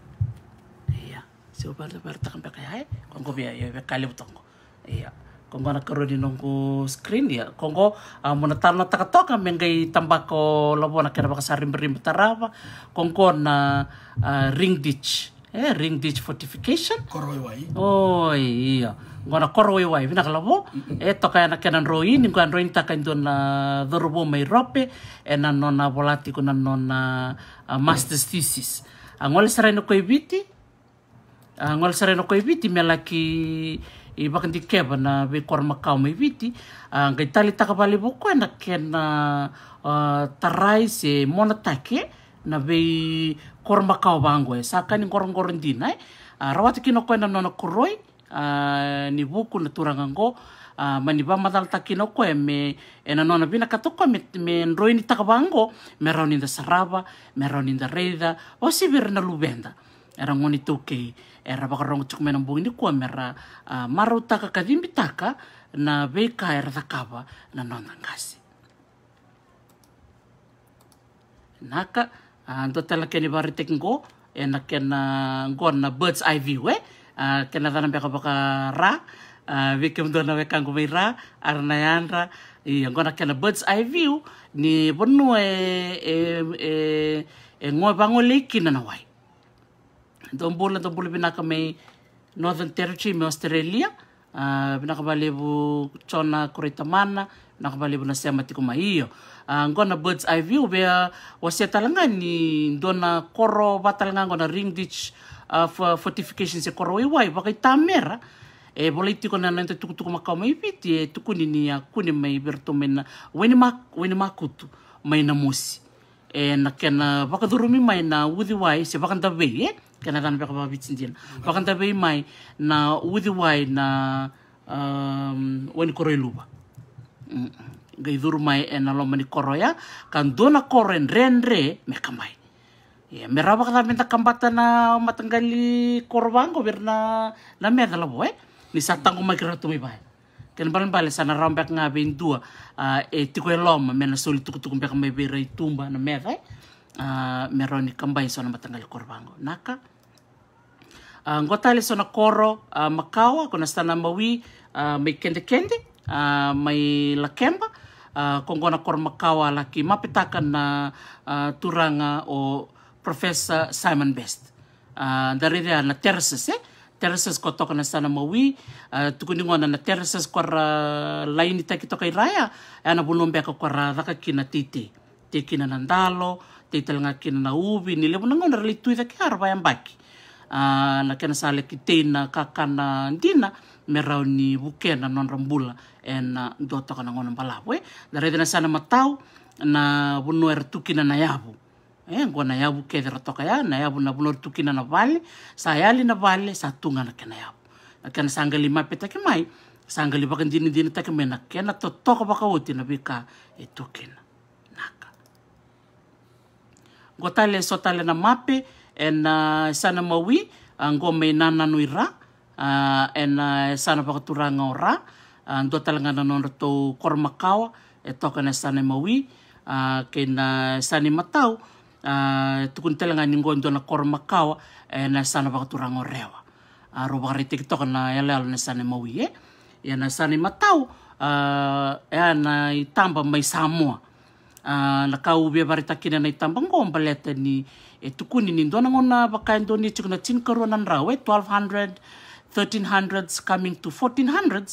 Iya. Siapa bar bar takam beka ya? Kongko biaya ya kali butongo. Iya kongko di nongko screen ya kongko uh, ah, monetar na takato kami ngay ko lobo na kira rim berim tarawa kongko na uh, ring ditch eh ring ditch fortification wai oh iya ngona korowai vina kalabo eh toka na kena roi ni kan roi ta kan na ah, dorobo mai rope e na nona volati na nona uh, master's thesis angol ah, sera no biti angol sera no biti melaki i bakan di keba na be kor makau mai viti ngai ah, tali taka bali na kena tarai se mona take na be kor makau bango e saka ni ngor ngor ndina e kino ko na nona ah, koroi ah, ni buku na turangango Uh, maniba madal takino ko me ena eh, nona bina katoko me me nroi ni takabango me rauninda saraba me rauninda reida o si na lubenda era ngoni tokei era eh, vakarongotsoko mena bongini kua mera uh, marautaka kavimbitaka na veika era takava na nona ngasi naka uh, dotela keni varitek go ena kena na birds eye view eh? uh, kena dana beka baka ra uh, veke mdona weka arna yandra iya ngona kena birds eye view ni bonu e e e, e ngoe bango na wai Dombola dombola binaka me Northern Territory me Australia. Uh, ah, binaka balebu chona kuretamana, binaka balebu na sema tiko maiyo. Uh, ah, ngona bird's eye view bea wasia talanga ni dona koro batalanga ngona ring ditch uh, ah, fortification se ya koro iwai bakai tamera. e eh, bola iti kona nante tuku tuku makau mai piti e eh, tuku ni ni a ya, kune mai berto mena weni mak weni makutu mai na e eh, na kena durumi mai na wudi wai se waka e kena dan peka babi tindin wakan tabe mai na wudi wai na um, wani koroi luba mm. ga dur mai ena lo mani koroya kan dona koren renre me kamai ya merawak waka minta ta kambata na matanggali korwango berna na merda labo eh ni satang ko makira tumi bai ken balan bale sana rambek nga dua eh, e tiko e mena soli tuku tuku mbek tumba na merda eh ah, meroni kambai matenggali matanggali go, naka Ah, ang ngotali so ah, na koro uh, makawa kona stana mawi uh, may kende kende uh, may lakemba uh, kung na koro makawa laki mapitakan na uh, turanga o Professor Simon Best. Uh, dari na terraces eh terraces ko to kana sana mawi uh, tukuni ngona na terraces ko ra laini ta kito kai raya ana eh, bulombe ko ko ra raka kina titi te kina nandalo te na ubi ni le bunanga na litu ida arba yambaki uh, na kena sa ki teina kakana dina me rau ni wukena non rambula e ah, na dota kana ngona palawe eh? na rede na sana matau na bunu er tukina na yabu e eh, ngona yabu ke dera toka ya na yabu na bunu er tukina na vale sa yali na vale sa tunga na kena yabu na kena sanga lima peta mai sanga lipa kan dini dini take mena kena totoka baka woti na bika e tukina naka gotale sotale na mape ena ah, sana mawi ah, ngo me nana nuira ah, ena sana pakaturanga ora ndo talanga nono to kormakawa e toka na sana maui kena sana matau tukun talanga ningo ndo na kormakawa ena sana pakaturanga rewa ro bakari tiktok na ele na sana mawi e ena sana matau ena itamba mai samoa na kau be baritakina na itamba ngombaleta ni e tukuni ni ndona ngona baka ndoni chikna chin karuanan rawe 1200 1300s coming to 1400s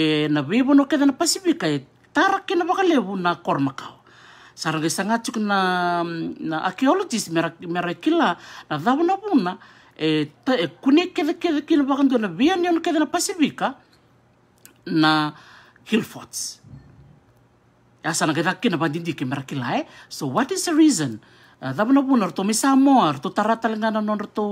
e na bebo no kedana pasifika e taraki na baka lebu na kormakao sarang sanga chuk na na archaeologist merak merakila na dawna puna e ta e kune kede kede kila baka ndona bian yon kedana pasifika na hillforts. Ya sana kita kena banding di kemerakila eh? So what is the reason? Ah, davano puno orto may Samoa, orto taratal nga nanon orto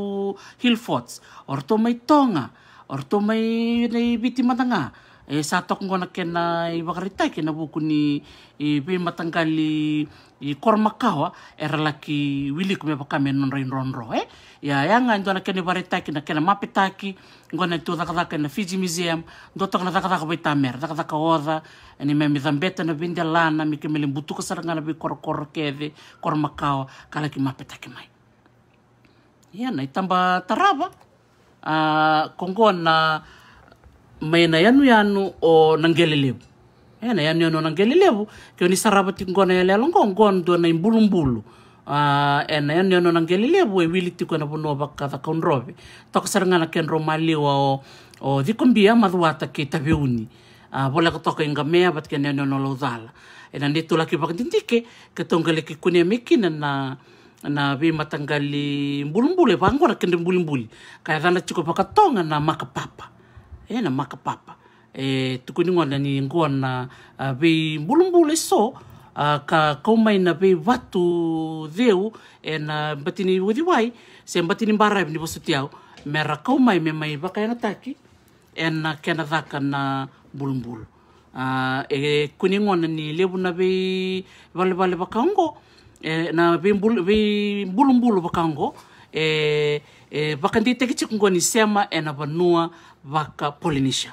Hilforts, orto may Tonga, orto may, may bitima nga. Εγώ δεν είμαι να δεν είμαι εδώ. Εγώ είμαι εδώ, δεν είμαι εδώ. Εγώ είμαι εδώ, δεν είμαι εδώ. Εγώ είμαι εδώ. Εγώ είμαι εδώ. Εγώ είμαι εδώ. Εγώ maina yanu yanu o nangelelevu ena eh, yanu yanu o nangelelevu kioni sarava tikona ya lelo ngongondo na imbulumbulu uh, ah, ena eh, yanu yanu o nangelelevu e wili ti baka tikona vono vakavakaunrove tokosarangana kenro maliwa o, o dikombia maduata kei taveuni uh, ah, voleka toka inga mea bat vatikena yanu yanu o laudala ena ne tulaki vakatitike ketonggaleki kunia mekina na na be matangali mbulumbulu e vangona kende mbulumbuli kaya dhana tiko vakatonga na makapapa e na makapapa e tukuiningona ni ngua na uh, vei mbulumbulu so uh, ka kaumai na vei vatu deu e na batini wadiwai se batini baraib ni wasutiau mera kaumai me mai vakaena taki e na kena dhaka na mbulumbulu uh, e kuningona ni levu na vei valevale vakaongo e, na vei mbulumbulu vakaongo e, e, vakanditeki ni sema e na vanua vaka Polynesia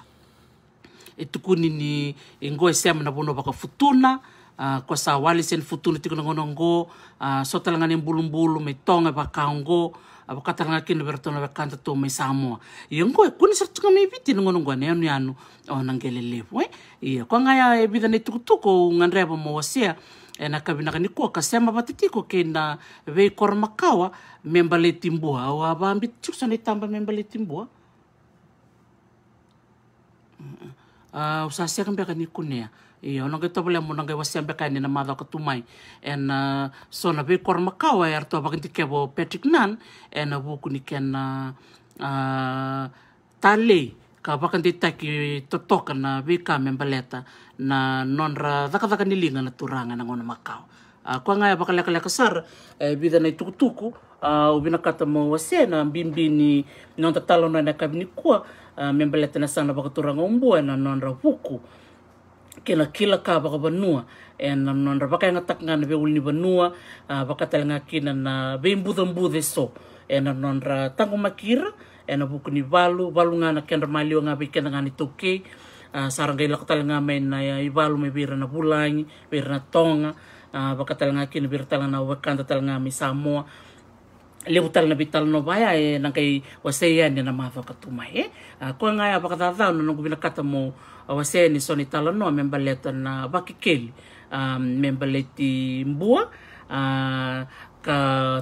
etukuni ni ingo esema na bono vaka futuna uh, kosa walisen futuna tiko nangono ngo uh, ah, sotalanga ni mbulumbulu me tonga vaka ngo avakatalanga ah, kene veratona vakanta to me samoa iyo ngo e kuni saratuga me viti nangono ngo ane anu ona lepo e ia nga ya e bida ne mo wasia e na kavinakaniku kasema vatitiko kena makawa memba le timbua au avambitikusana itamba memba le timbua uh, ah, usasi kan beka ni kunia iyo no geto bele mo nang wasi beka ni na mada katumai En uh, ah, so na be kor makawa yar to bakin tikebo Patrick Nan and uh, ah, buku ni ken uh, uh, tale ka bakan ti na bika membaleta na nonra ra daka daka nilinga na turanga makaw. ngona makawa uh, kwa ngaya bakaleka leka sar eh, bida na itukutuku uh, ah, wina mo wasia na bimbi ni non tatalo na nakabi ni kua uh, ah, membelete na sana bakaturanga umbua eh, na non rapuku kila kila ka baka banua eh, non rabaka nga tak nga na banua uh, ah, baka na bembudambude so eh, and um, non ra tango makira and buku ni balu balu nga na kendra malio nga bikena toke sarangay lakatal nga na uh, ibalu bulangi bira tonga uh, baka talanga wakanda talanga may samoa lebutal na bital no baya e nang kay waseya ni na mafa katuma e eh? ah, ko nga ya pakatata no nung binakata mo ah, waseya ni soni talano membaleta ah, na bakikeli ti mbua ka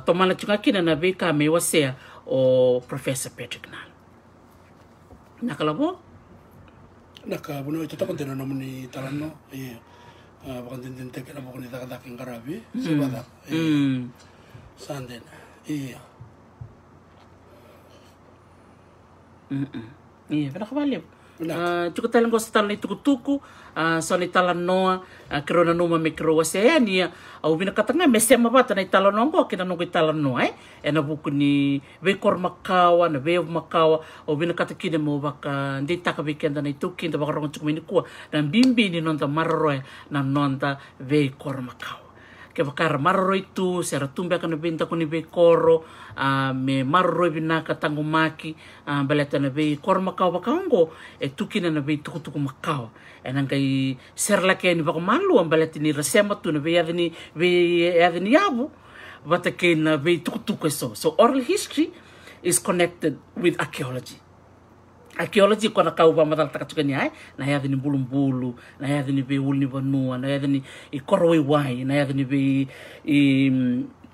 tomana chunga kina na be ka me waseya o professor Patrick Nal nakalabo no ito ta kontena naman ni no e eh, bakang tintintek na bukong ni takatakin karabi sibadak hmm. eh. hmm. saan sandena Iya. Mm-mm. Iya, pinakabalib. Uh, eh, chukutalan ko sa itu tuku, uh, eh, sa ni talan noa, uh, eh, kiro numa mikro wasi aya niya, au binakatanga mesya mabata na italan noa kena nunggu nungo italan noa eh, buku ni bekor makawa, na vev makawa, au binakatakine mo baka, ndi taka weekenda na itu da baka rongo chukumini kua, dan bimbi ni nonta mararoe, na nonta vekor makawa ke bakar itu sera tumbe kana benta kuni be koro a me maroro bina katangu maki a e na be kor makau bakango e tukina na be tuku tuku makau e nanga i sera lake ni bako malu am ni resema tu na be yadini be yadini yabu bata ke na be tuku tuku e so so oral history is connected with archaeology arkeology na kau ba matal taka tuka niai na ya dini bulu bulu na ya dini e be uli vanua na ya dini i koroi wai na ya dini be i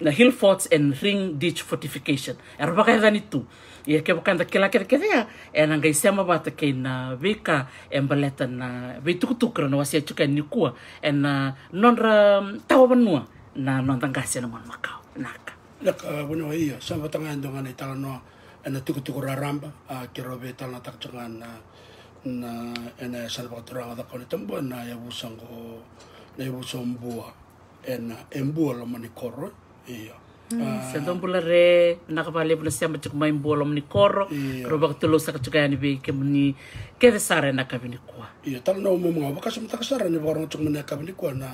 na hill forts and ring ditch fortification er baka ya tu ia ke baka nda kela kela kela e na ngai sema ba ta na vika embaleta na tuku tuku na wasia tuka ni kua e na nonra tawa vanua na tangga na mon makau naka naka wani iya sama tangan dongan italo noa ena tukutuku raramba a kiro tal na tak na na ena tura ngata kone tembo na ya ko na ya bua ena embua lo mani koro iyo hmm, Sedang pula re nak pula siapa cek main lo mani koro, Roba tulus sak cek yani bi ke kede sare nak kabini kua. Iya, tal na mau mengapa kasih minta kesara nih orang cek meni na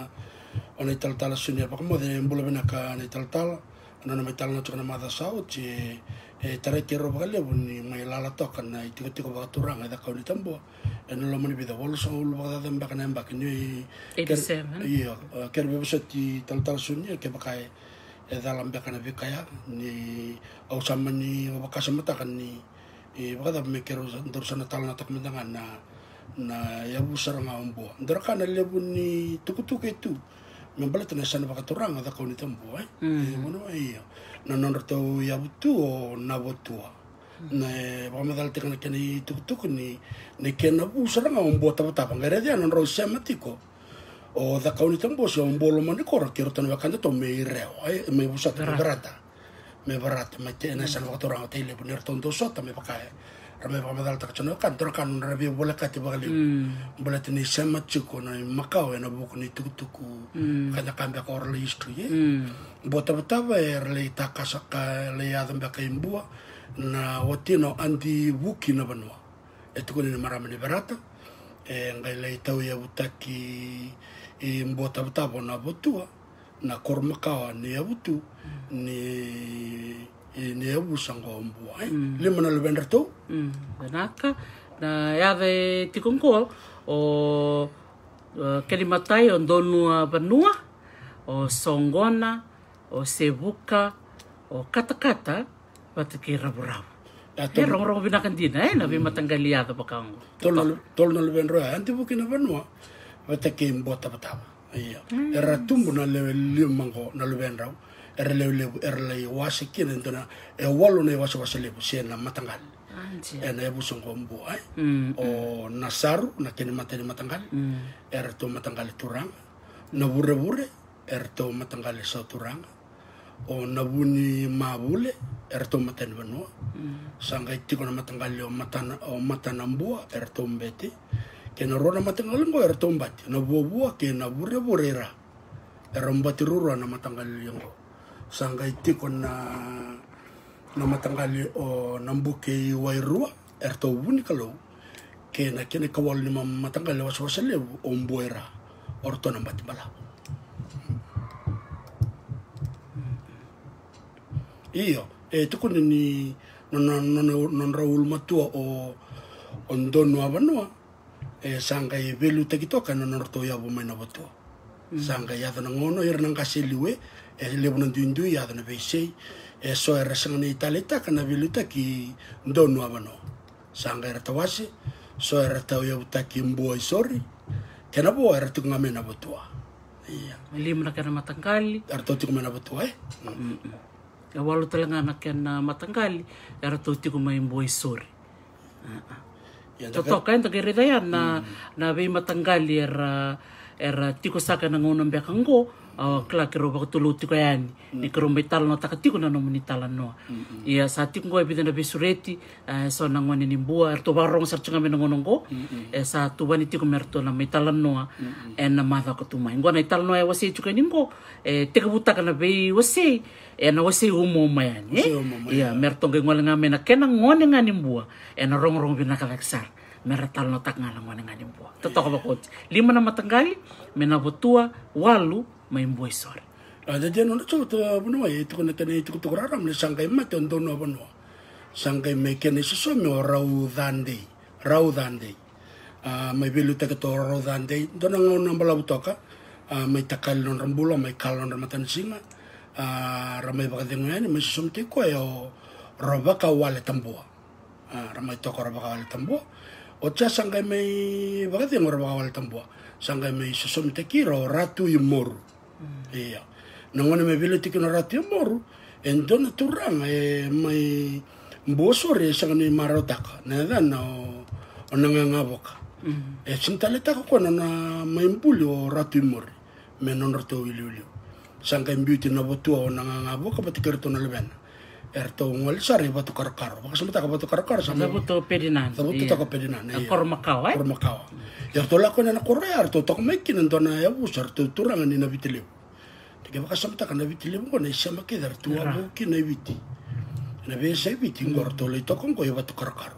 ona ital tala sunia pakai mau deh bola benaka na ital tal, ona nama na cek nama dasau e eh, tara te ro bakale buni mai lala tok na i tiko tiko baka turanga i ka ni tambo e no lo mani bida wolo sa ulu baka dada mbaka na mbaka ni i ia ker iya, beba sa ti tal tal suni ke bakai e, e dala mbaka na kaya ni au sama ni baka mata kan ni i e, baka dada me kero dor sana tal na tak mendanga na na ya bu bo dor kan kana lebu ni tuku tuku itu Membalat na sana baka turanga takau ni tambo eh. mana mm. e, Iya. nonon rato iavutu o navotua ne vakamacala tekana kena i tukutuku ni ne kena vusaraga o bua tavatava gareaci anon rau sematiko o thakauni tabosi o bua lomanikora kero tana vakanta to me re ireo me vusata me varata me varata me tena sana vakatoraga tailevu ne ratonto sota me vakae rame pa madal tak chono kan tor kan rabi bola ka ti bagali bola ti ni sema chiko ya, hmm. kan ya. hmm. ya, na makao na buk ni tuk tuku kada kan ba kor le istu ye bota bota ba er le ta kasaka le ba na wotino andi wuki na banwa etuko ni marama eh, eh, hmm. ni barata e ngai le tau ya butaki e bota bota bona botua na kor makau ni abutu ni neyabusangambu mm. limana luvendra tau mm. danaka na yave tikonko o kelimatai on donua vanua o songona o sebuka o katakata vataki ravuravu e rongorongo nabi matang na vimatagaili yave vakango tolo na luvendra e ya, antivukina vanua vataki bota vatava ia ya. mm. e ratumbu na lio mango na luvendrau ere leu levu ere lei wasi kina intona e walu nei wasi wasi levu sie na matangal ena e busu ngo mbua ai mm, o mm. nasaru na kene matene matangal mm. ere to matangal turanga na bure, vure ere to matangal sa turanga o na mabule, mavule ere to matene vanua sanga i tiko na matangal o matana o matana mbua ere to mbete kena rona matangal ngo ere to mbati na bua, vua kena erombati vure ra ere mbati na matangal sa iti kon na na o nambuke wairua erto wuni kalau kena kene kawal ni matangali was le o orto na matibala iyo e tukun ni non non non Raul matua o ondono abanua e sanga e velu tekitoka non orto ya bumena botua mm. sanga e ya dana ngono ir e nang kasiliwe e levu na duidui ia cana veisei e eh, soe rasaga nei taleta kana veluta ki donu avano saga era tauase soe era tau iavu taki bua i sori kenavo era tukugamena iya. matanggali ia eh? eh, limana kena matagali era tau tikumena vatua e e walu talagana kena matagali era tau tikumai bua sori iya, totoka e takireca ia mm. na na vei matagali era era tiko saka na gauna oh ah, kla ke roba ko tulu tuka yani mm. ne kero metal no takatiku na no munitala mm, no mm ia sa tiku ngoi bidana eh, so na ngone ni bua er to barong sar chunga me nongo nongo mm -hmm. e sa tu bani tiku mer na metal no mm -hmm. e na madha ngona no e wasi chuka ningo e eh, te buta kana be wasi e na wasi umo ma yani ia mer to ngole nga me na kena ngone ngani mbua, e na rongrong bina ka veksar meratal no tak ngalang ngone ngani mbua. bua to to lima nama matanggali menabutua, walu maimboisore ada ah, dia nona tso to bono e itu na kene itu to rara mle sanga e mate ndo no bono sanga me kene se so me rau dande rau dande a mai belu teke ah, to rau dande dona ngona mbala butoka a mai takal non rambulo mai kalon ramatan singa a ah, ramai baka dengo ni mai som te ko yo ya, roba ka wale tambua. a ramai toko roba ka wale tambua. o tsa sanga mai baka dengo roba ka wale tambua. Sangkai mai se som ro ratu i moru Mm. ia nagone me vile tiki na ratia moru e dona turaga e mai bua sore sagani marautaka na cana o nagagavoka mm. e sintaletaka kona na mai buli o ratui mori me non ratau iliuliu sankai e beauty na votua o nagagavoka vatikari tona levena ertongol sari batu karkar baka sumita ka batu karkar sama sabu to pedinan sabu to tak pedinan nah, iya kor makaw eh? ya to anak korea eh, to tak mekin ndo na ya bu to turangan ni nabitiliw tige baka sumita ka nabitiliw ko na iya. isa makidar to abu ki na biti na be viti biti ngor to le tokong ya ko batu karkar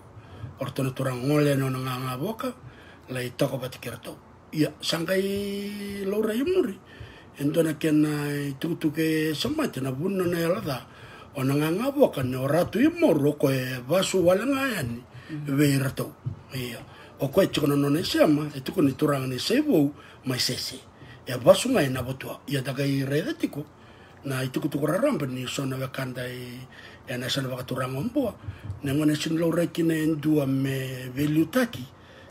or to na turang ya no nga boka la itoko batu kerto iya sangkai lora ya muri ndo na kena tuke samata na bunna na yalada onanga ngangava ka ne ratu i moro koe vasuvalenga yani ve rato ia o koe no e tiko ni turaga mai sese e basu na ya ia taka i na i tukutuku rarampa ni sona vekanda i e na sana vakaturaga mabua ne ngone lo na ndua me vilutaki,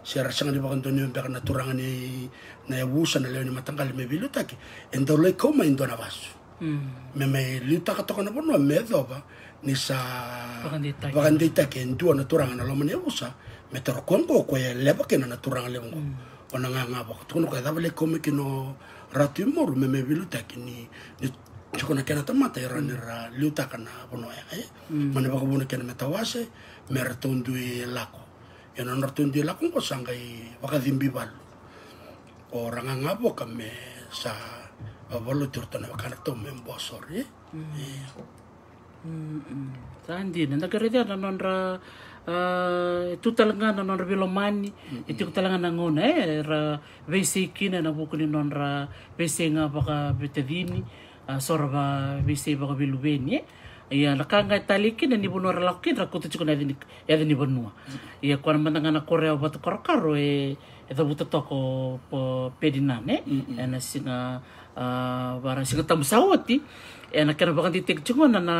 siarasaga ni vakadoni mebeka na ni na e na leo ni me velutaki endo daulai koma i Mm. Me mai luta ka toko na pono me doba ni sa wakandi ta ke ndua na turanga na lomani usa me toro kongo ko e mm. leba ke na turanga le ngo ona nga nga boko tuno ka dabale kome ke no ratu moru me me luta ke ni ni toko na kena tamata era ni mm. ra luta ka na pono ya e eh. mm. mana boko bono ke na metawase me ratundu e lako e na ratundu e lako ko sangai wakadimbi balu o ranga nga boka me sa valutyrtana vakanatau membosore ya? hmm. iya. hmm, hmm. sandi nanda karetia nanonra itu talanga nanonra vilomani itu talanga nangona e eh, ra besi kina na bukuni nonra vese nga baka betadini ah, sorba vese baka vilubeni e eh. ia lakanga taliki na ni bonora lakin na kutu chukuna edini edini bonua ia kwana mandanga na korea batu korokaro e e buta toko pedinane e eh. na singa ah, varasiga tabu sa oti ena kena vakadeiteki jikgona na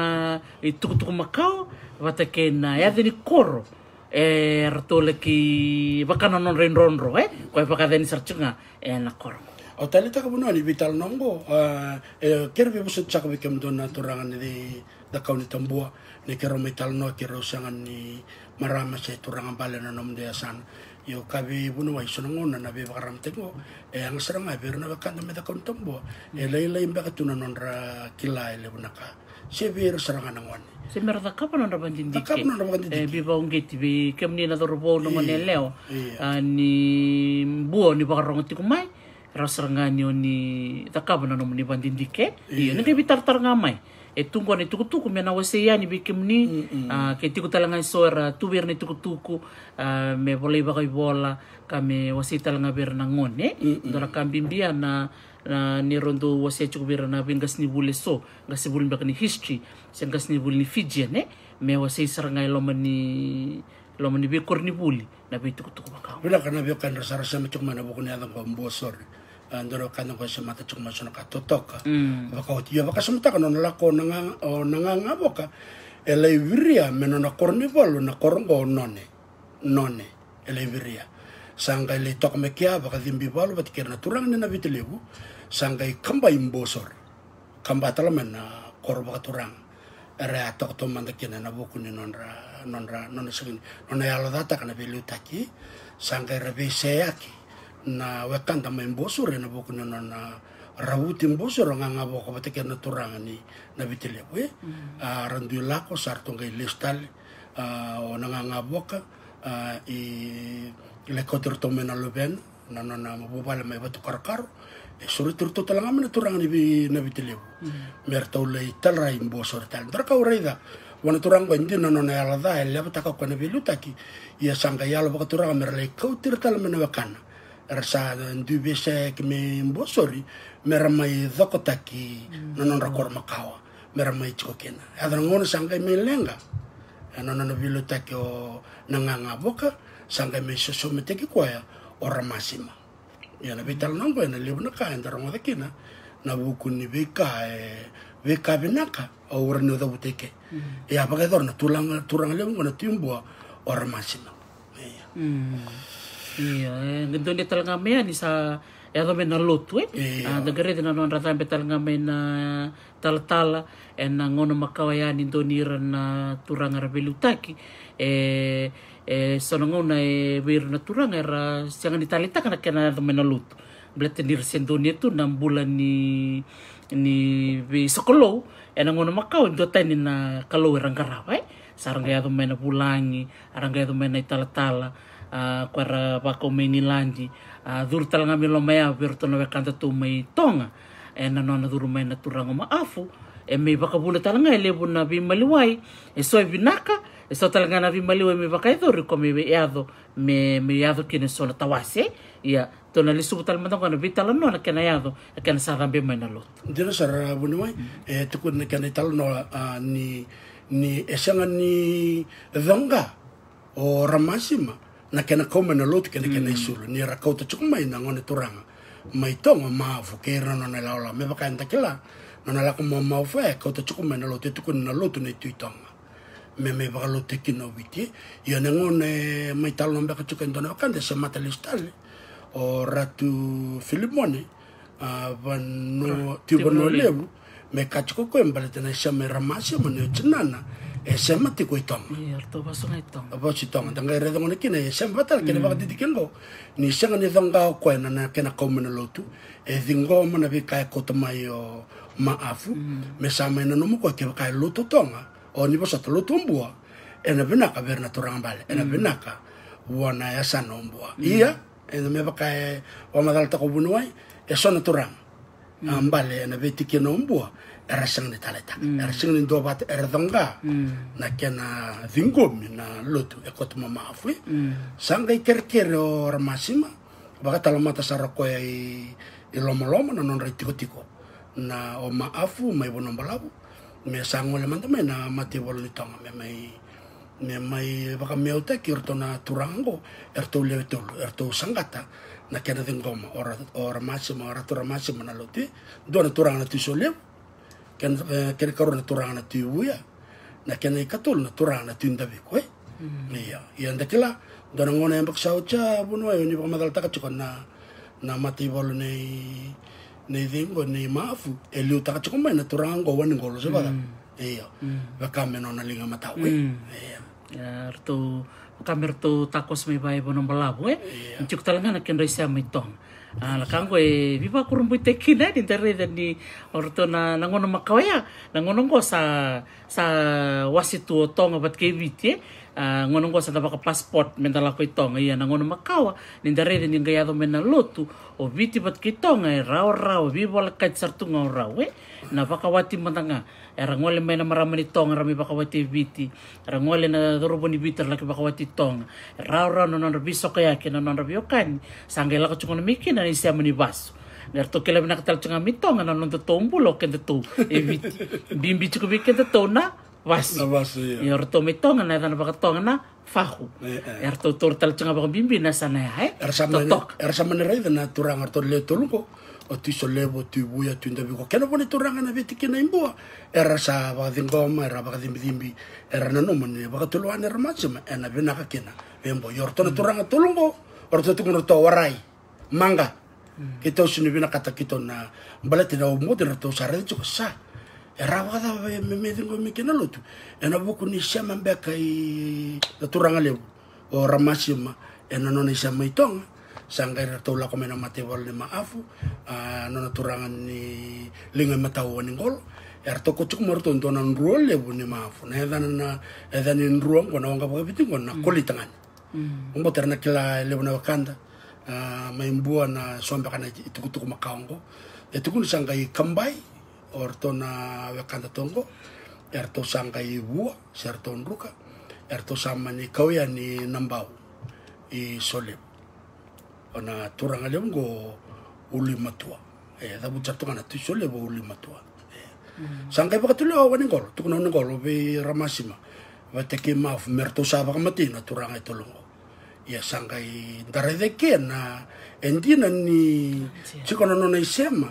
i tukutuku makau vatake na yaceni koro e ratoulaki vakana nodra i drodro e koe vakacani sara jiko ga e na koro o ou taletaka vanuani veitalanom qoae kei ra veivosotisaka vei ke mudoua na turaga ni cei cakau ni tabua na kei rau mai talanoa kei rau sega ni maramase e turaga bale na nomudu asana yo kabe bunu wai sono ngona na be bakaram tengo e eh, ang sera ngai be na bakan me da kontombo e eh, lai lai be katuna non ra kila e le bunaka se be ro sera ngana ngone se mer da kapa non ra bandin dik kapa non ra bandin dik e be ba unge eh, be kem ni na no ngone leo ani ah, buo ni bakarong ti kumai ra sera ngani oni da kapa non ni bandin dik e ni ke bitar tar ngamai e tungu ane tukutuku tuku mena wese yani be kemni mm -mm. uh, ke tiku talanga ne tukutuku uh, ah, me volei bagai bola kame me wase talanga ber na ngone eh? mm, mm. dora kambimbia na na ni rondo wase chuku ber na gas ni bule so ni bule ni history sen ni bule ni fiji ne eh? me wase ngai loma ni loma ni bikor ni bule na be tukutuku bakau bila kana kan rasa rasa mana kwa mbo andoro kana ko se mata chok masona ka totoka baka mm. o tio baka sumta kana nola ko nanga o nanga ngaboka Elai viria meno na kornivalo na korongo none none ele viria sanga le tok me kia baka dimbi valo bat kira naturang na vitelebu sanga i kamba imbosor kamba talaman na baka turang ere atok to manda kina na boku ni nonra nonra nona sing nona yalo data kana belu taki sanga rebe seyaki na wekan ta main re ya, na boku na na rawutin bosur nga nga boku bate kena turanga ni na bitile kwe mm. a ah, randu lako sarto ngai lestal ah, o na nga nga boka ah, i le to mena loben na na na mabubala mai batu karkar e suri tur to talanga mena turanga ni na bitile kwe mm. mer tau le talra re tal dar ureida wana turang ko indi na nona yala dha elia bata ka kwa na bilu ia sanga yala lo ba mer wakana rasa ndube sek me mbosori mera mai dhoko taki nonon rakor makawa mera mai chiko kena adra ngono sangai me lenga nonon vilo taki o nanganga boka sanga me sosome teki kwaya masima ramasima yana vital nongo yana na ka enda rongo kina na buku ni vika e veka vinaka o ura ni udabuteke ya pakai dorna turang turang lebu na timbua o masima Yeah. Mm. Iya, gento ni talaga may ni sa Eto may naluto eh. Yeah. Uh, Dagari din na talatala and eh, na ngono makawayan nito nira na turang arabelutaki. Eh, eh, so na ngono e wir na turang era siang di ka na kaya na may naluto. Blat nira sendo itu ng bulan ni ni Sokolo eh, and ngono makaw ito na kalo karawa eh. Sarang gaya may na pulangi, arang gaya na italatala. uh, ah, para wako me ngilanji uh, ah, dhur tal ngami mea pero tono we tu mai tonga e na nona dhur mai na turango maafu e me baka bula talanga e lebu na vimaliwai e soe vinaka e so talanga na vimaliwai me baka edhori ko me eado me me eado kine sona tawase ia tona le subu tal mandanga na vitala no na kana eado e kana sa mai na lot dira sara bunoi e tuku na kana tal no ni ni esanga ni dhanga o ramasima na kena koma na lotu kena kena mm. isulu ni rakauta chukumai na ngone turanga mai tonga maafu ke rano na laola me baka enta kila na na lako mua maafu e kauta chukumai na lotu e tuku na lotu na itui tonga me me baka lotu e ki na witi ia na ngone mai talo na baka chuka indona wakande mata listale o ratu filimone vanu ah, tiwano lewu me kachiko koe mbale e na isa me ramasia mani SM ti ko itom to baso na itom ba si tom dang re dang ne kine SM ba tar kine ba di dikin go ni sang ne dang ga ko na na kena ko mena lotu e dingo mena bi kai ko tama yo ma afu mm. me sa mena no mo ko ke kai lotu tonga o ni baso to lotu mbua e na bena ka berna to rang bale e na bena mm. ka wana ya sa no mbua ia e me ba kai o madal ta ko bunuai e sona to rang mm. ambale na beti ke no mbua erasengni taleta mm. erasengni dobat erdonga mm. na kena dingom na lotu ekot mama afwe mm. sanga kerker or masima baka talamata sarako ai ilomoloma na non tiko tiko na o maafu mai bonom balabu me sango le manta me na mate bolo ni tonga me mai me mai baka meuta ki orto na turango erto le tolu erto sangata na kena dingom or or masima or tura masima na lotu do na turanga tu solebu ken eh, ken karon turana ti uya na ken ai katul na turana ti ndabe niya iya iya ndakila dona ngona yang paksa ucha bunu ayo eh, ni pamadal taka cukon na na mati bolu nei nei dingo nei maafu eliu eh, taka cukon mai na turana go wani golo sebala mm. iya mm. baka menona linga mata wai mm. iya ya tu kamer tu takos mi bai bonom balabu e iya. cuk talenga na ken mi tong ala ah, kango e viva kurung pui teki na di tere dan di orto na nangono makawaya nangono ko sa sa wasitu tonga bat kebiti eh? uh, ah, ngonong ko sa tapa ka passport men dala ko ito nga iyan ngonong makawa nin dare din yung gayado men na lotu o biti bat kito nga rao raw bibo la kait sartu nga raw eh na pakawati matanga erangole men na maraman ito nga eh, rami pakawati biti erangole na durubo ni bitter laki pakawati tong raw rao nonon rabiso kaya kinanon rabiokan sanggela ko chungon mikin na isya manibaso Nerto kila minakatal chunga mitong, ano nung tatombulo, kenta to, evit, eh, bimbi chukubi kenta to na, wasi. Ah, wasi. Iya. Ni orto mitong na tan bakatong na fahu. Iya, iya. Er, er, er to tortal changa bak bimbi na sana hai. Er sama er sama ne raida na turang orto le tolungo. O tu so levo tu buya tu ndabi ko. Kena bone turang na veti kena imboa. Er sa ba dingoma er ba dimbi dimbi. Er na no mane ba tolo an er machima ena bena ka kena. Bembo yorto er na turang tolungo. Orto tu kono to warai. Manga. Hmm. Kita usini bina kata kita na balati na umote na to sarete ko rawada memedingo mikena lotu ena buku ni shama mbeka i turanga lebu ora ramashima ena nona shama sangkai sanga era tola komena mate wale maafu ah, nona turanga ni linga matau wani ngolo era toko cuk maru tontona lebu ni maafu na edana na edana nruo ngona wanga boka bitingo na mm. koli tangani mm. ngombo terna kila lebu na wakanda ah, maimbua na sombaka na itukutuku makaongo etukuni sanga i kambai o er er er eh, eh, ratou na wekadato go eratou sa qai vua se ratou druka eratou sa mani kau yani nabau i solevu a na turanga levu o ului matuae cavuti sara tuganatu i solevu o ului matua sa qai vakatulea agol tukuna angolo vei ramasima vatekimaf me ratou sa vakamatei na turanga e tolooqo ia sa gai daraicaike na e dina ni jiko na nona isema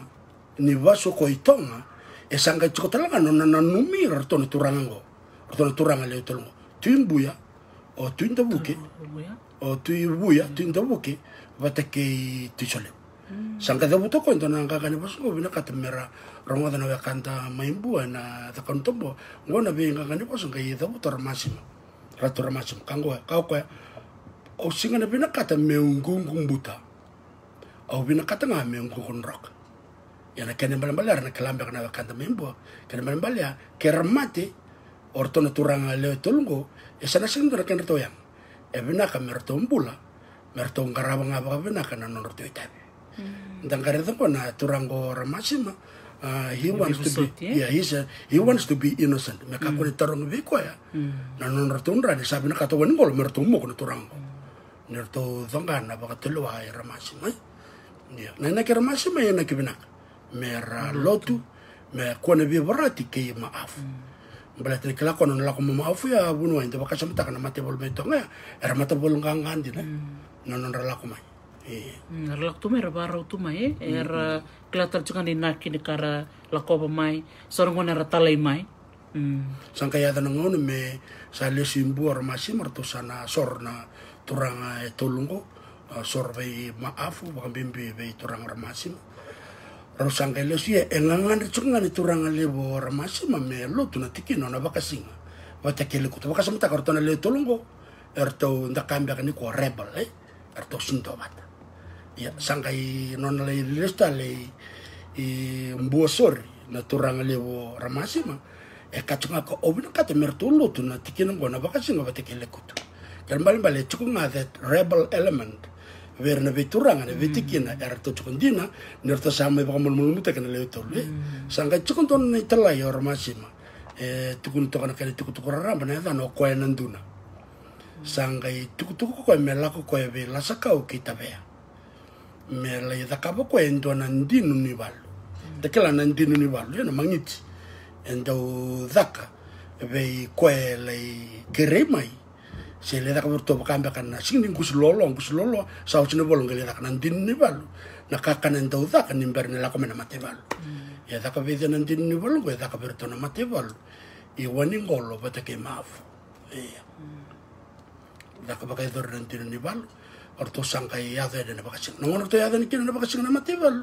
ni vaso ko itonga e sanga tiko nona no na numira turango ni turanga ngo tuin buya o tuin tolongo o tuin o tuibuya tuindabuke vatake tuchole mm. sanga de buto ko ndona nga kane vaso ko bina katemera rongo dana wakanta maimbua na ta kontombo ngona be nga kane vaso ga yeda buto ramasimo rato ramasimo kango ka ko o singa na bina kata meungungung buta au bina kata nga rock. roka yana kene balambala rana kalamba kana wakanta mimbo kene ya. mati orto na turanga leo tolungo esana sen na kene toyang ya bina ka merto mbula merto ngaraba ngaba ka na kana non rto ndang hmm. kare toko na turango ramasima Uh, he wants to be ya? yeah he said he wants to be innocent me ka ni tarong viko ya hmm. na non rto ni sabina ka to wen ngol merto mo kono turango hmm. nirto zongana baka telo wa ramasi mai ya na na keramasi mai na kibinak ra lotu me kona via varati ke ma afu bala tri kala kona la komo ma ya bunu wa to bakasa mata kana mate bolme to nga era mate bol ndi na non mm. non e. mm, la komo Rala tu mai rabarau tu mai er kelatar cukan di naki di kara lakopa mai sorong kona talai mai sang kaya tanang ngono me sale simbu or masih mertusana sorna turanga e tolungo sorbe maafu bakam bimbi be turang ramasim ro sanga le sia e eh, ngangani tsunga ni turanga le bo ramasi ma melo tuna tiki nona baka singa wa kele kutu baka le tolongo erto nda kambia kani ko rebel eh erto sinto bata ya sanga i le lesta le i mbuosori na turanga le bo ramasi ma e katunga ko obina kate mertulu tuna tiki no na baka singa wa kele kutu balik cukup ada rebel element Werna mm. na veitura nga na vetikina era to chukondina ner to sama ba mulmulmu ta kana leu tole eh? mm. sanga chukondon eh, na itala yor masima e tukun to kana kana tukutuku rara bana da no koe nanduna mm. sanga i tukutuku ko mela ko koe be o kita be mela i da kabo koe ndo ni balu da kala ni balu e na mangiti endo daka be koe le keremai selera ka murto bakamba kana sing kus lolo, kus lolo sau sini bolong gelera kana din ni balu na kakan en tauta kan nimbar ni lako na mate balu mm. ya daka bede nan din ni bolong ko daka berto na ya mate balu mm. i wani ngolo bata ke maaf iya daka bakai dor nan din ni balu orto kai ya da na bakasing no no to ya kina na na mate balu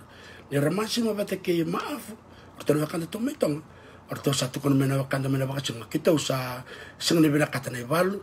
ni ramasi ma bata ke maaf to na kan to metong orto satu kono mena bakanda mena kita usa sing ni bena kata na balu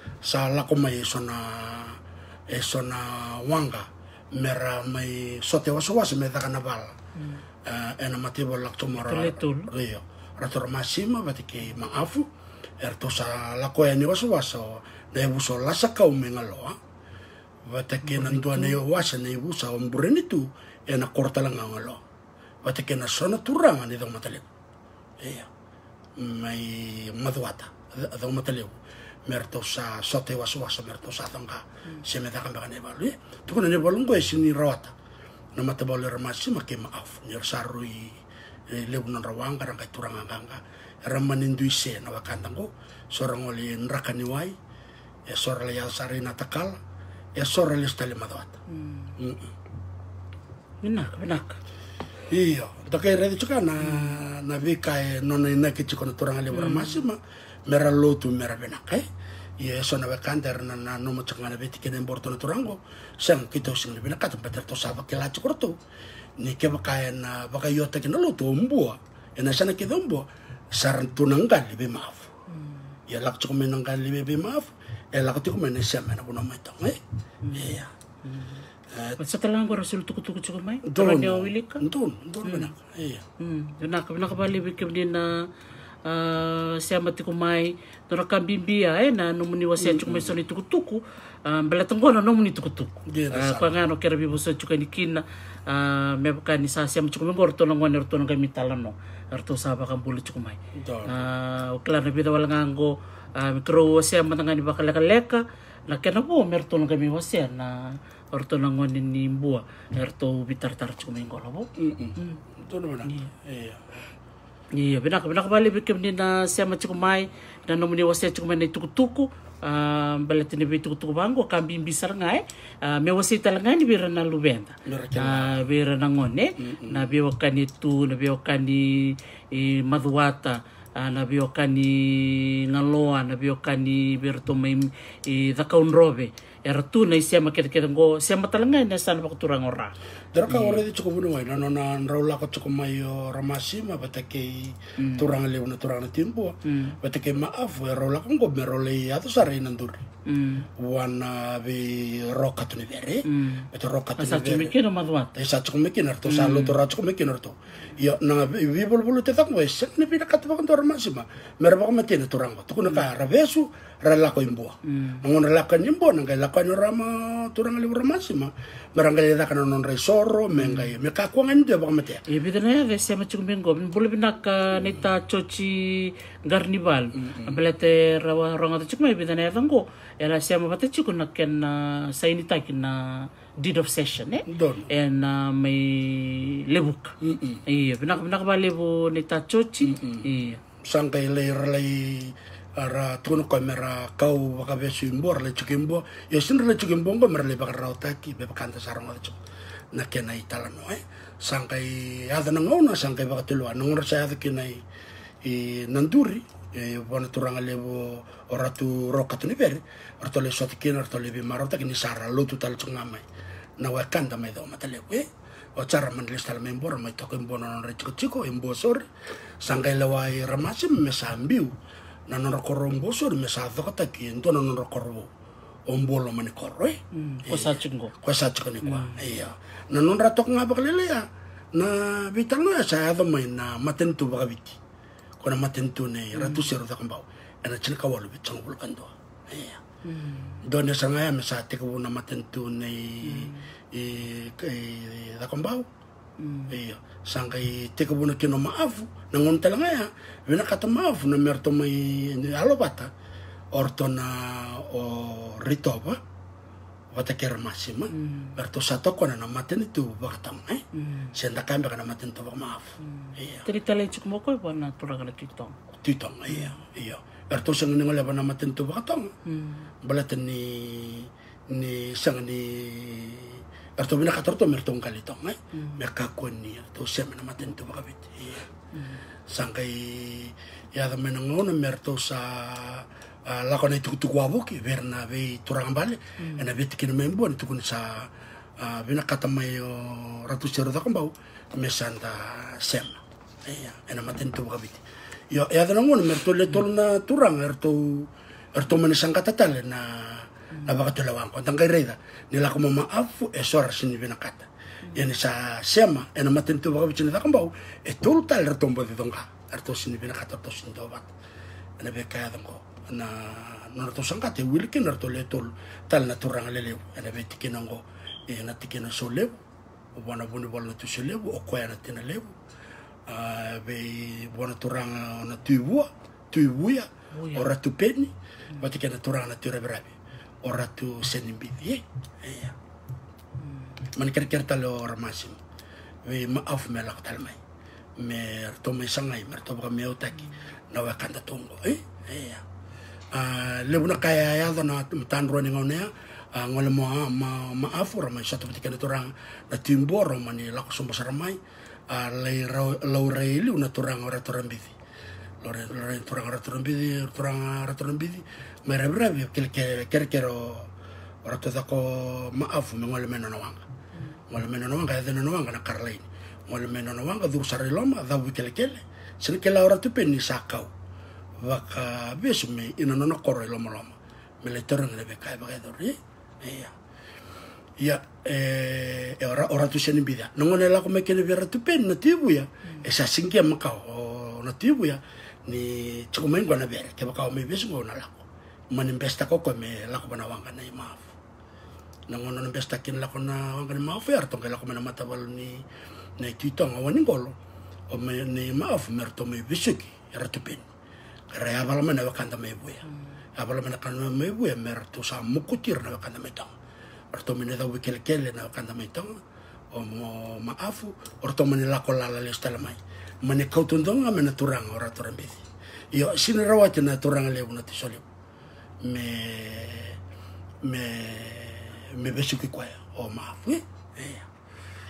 sa lakoma e sona e sona wanga mera mai sote waso me taka naval mm. uh, eh, ena matibo laktomora rio rator masima batiki maafu er to sa lako e ni wasuwas o na buso lasa kau mengaloa batiki nantua ne wasa ne busa ombureni tu ena kortalanga ngalo batiki na sona turanga ni dong matalik iya mai maduata dong matalik mertosa sote wasuwasa mertosa tangka semeta kan bakane balu eh? tu kan ne balung ko sini rawata na mata balu remasi make maaf nyer sarui eh, lebunan rawang karang kai turang angka ramanin duise na wakantang ko sorang oli neraka niwai e sora le sari na takal e sora le stale madawata enak hmm. enak iyo takai redi chuka na na vika e nona inaki chikona turang ale remasi hmm. ma mera lotu mera ke ye sona be kander na na no mo tsangana be den borto na turango sang kito sing lebena kata pater to ke la tsukorto ni ke bakaya na bakayo ke na lotu mbua ena sana ke dombo saran tunanggal be maaf ya lak tsuk menanggal be be maaf ya lak tsuk mena sama na bona maitang eh ya setelah baru sel tuku tuku cukup mai, tuan nih, wilika, tuan tuan benak, iya, benak benak balik bikin dia na uh, ah, siambatiko mai no rakambimbia ena eh, no muni wasiajuku mm, mai mm. soni tuku uh, bela tuku no muni tukutuku uh, ah, bosan ah, ngano kera bibusojuka nikina uh, mepa kani sa siambatiko mengo rotona ngone rotona ngai sa roto bulu juku mai uh, ukilana bida wala nganggo uh, mikro di bakal leka leka na kena mer mertona kami wasia na orto na ngoni ni mbua erto bitar tar chumengo lobo mm -mm. mm. Tuno na. Yeah. Iya benak benak bali bikin ni na sia ma dan nomu ni wasia cukup na tuku tuku ah, bala tini bi tuku tuku bango bim bisar ngai ah, me wasia talangai ni bira na lubenda ah, bira na ngone na bi wakani tu na bi wakani maduata na bi wakani ngaloa na bi wakani bira to mai i dakaun robe era tu na isia ma keda keda ngo sia ma na sana pakuturang ora Dara ka iya. ora di cukup nuai na nona raula ka cukup mai o ramasi ma mm. turang le na turang timpo mm. batake ma afu e raula kan gobe raula i atu duri mm. wana be roka tu bere beto roka mikir bere meke no madwa cukup mikir narto sa lo to na bi bol bol te tak e sen ne pina kata turang ramasi ma merba ka matene turang ko tukuna ka rabesu ralako imbua ngon ralako imbua nangai lako no rama turang le ramasi ma barangkali da kana non resoro menga ye me ka ko ngani de ba mate ye bidene ve se ma chungbe ngom bulu binak nita chochi garnibal belete rawa ronga to chukme bidene vango ela se ma bate nak na ken sainita deed of session eh Don. and uh, may lebuk iya bina binak ba lebu nita chochi iya sangkai le ralai ra tono ko mera kau waka be simbo ra le chikimbo ya sin ra le chikimbo ko mera le baka rau taki be baka anta sarong le chik eh? na kena i tala no eh sangkai ada na ngau na sangkai baka telo a nongor sa ada kena i nanduri e bona turanga le bo ora tu roka tu ni beri ora to le soti kena ora to be maro taki ni sara lo tu tala chunga mai na wakanda mai do mata le we o cara menulis dalam embor mai toko bona non re chiko chiko embo sangkai lawai i ramasi mesambiu na non rakorombo so me sa to kata kinto na non rakorbo ombolo mani korwe mm, eh, ko sa chingo ko sa chikani kwa mm. iya na non ratok nga baklele ya na bitang na sa ado may na matentu bakabiti ko na matentu ne mm. ratu sero ta kambao ana chil kawalo bitang bulkan do iya doon na sa nga ya me sa tikawo na matentu ne i i da eh, eh, kambao Mm. Iya, sangkai te kabono keno maafu, nangon talaga ya, wena kata maafu na merto may alo bata, orto na o rito wata kera masima, mm. merto sa toko na namatin ito bakatang eh, mm. senda kami ka namatin ito maafu. Mm. Iya. Tiri talay chuk mo ko na turaga na titong? Titong, iya, iya. Merto sa nga nga namatin ito bakatang, mm. balatan ni, ni sang ni arto mina katarto mertong kalito ngai eh? mm. meka koni to sia mena maten to bakabit mm. sangkai ya da mena mer to sa ah, lako kona itu tu kwavo ki be turang bale, mm. ena tikin ah, me mbon ni kun sa bina katama yo ratu sero da kambau mesanta sem ena maten to bakabit yo ya ngono mer to le na turang er to mena sangkata tale na nabakatulawan ko tangkay reda nila ko mamaafu esor eh, sinibinakata yani sa sema ena eh, matintu baka bicin ta kambau e eh, tulu tal retombo de donga arto sinibinakata to sindobat ena bekaya dongo na narto sangkate wilki narto letul tal naturang lelew ena betikinango ena tikina solew wana buni wala tu selew o koya na tina lew ah, be wana turang ah, na tuibua tuibuya ora tupeni na turang na tureberabe oratu senibidi eh? iya man kerkerta lo ramasim we maaf melak talmai mer to me sangai mer to me otaki na wa e kanta tongo eh iya ah, le buna kaya ya dona tan ro ni ngone ah, ngole mo ah, ma maaf ramai satu ketika itu orang na timbor ramai laku sumber ramai le lau reili una turang ora turang Lorenzo Furán a bidi Furán a Rastrambidi, me rebrevi, aquel que quer que o ratozako maafu me ngole meno noanga. ngol meno noanga, e deno noanga na Carlaine. ngol meno noanga, dur sariloma, da wikele kele. Sine kele ora tupeni sakau. Waka besu me ina nono koro iloma loma. Me le torang lebe kai bagai dori. Ia. Ia, e ora ora tu sene bida. Nongone lako me kene vera tupeni na tibu ya. E sa singia makao na tibu ya. ni chukumen gona bere ke baka me bes gona lako manifesta ko ko me lako bana wanga na maaf na ngono na besta kin lako na eh, wanga eh, na maaf yar tong lako mana mata bal ni na kito ngawa ni golo o me ni maaf mer to me besiki yar to pin kara abal mana wakanda me buya abal mana eh, kan me buya mer to sa mukutir na wakanda me tong or to mene dawi kelkele na wakanda me tong o mo maafu or to ko lako lala le stala mai mane kautuntonga mane turang ora turang besi io sine rawati na turang ti me me me besu ki kwaya o ma fu e eh,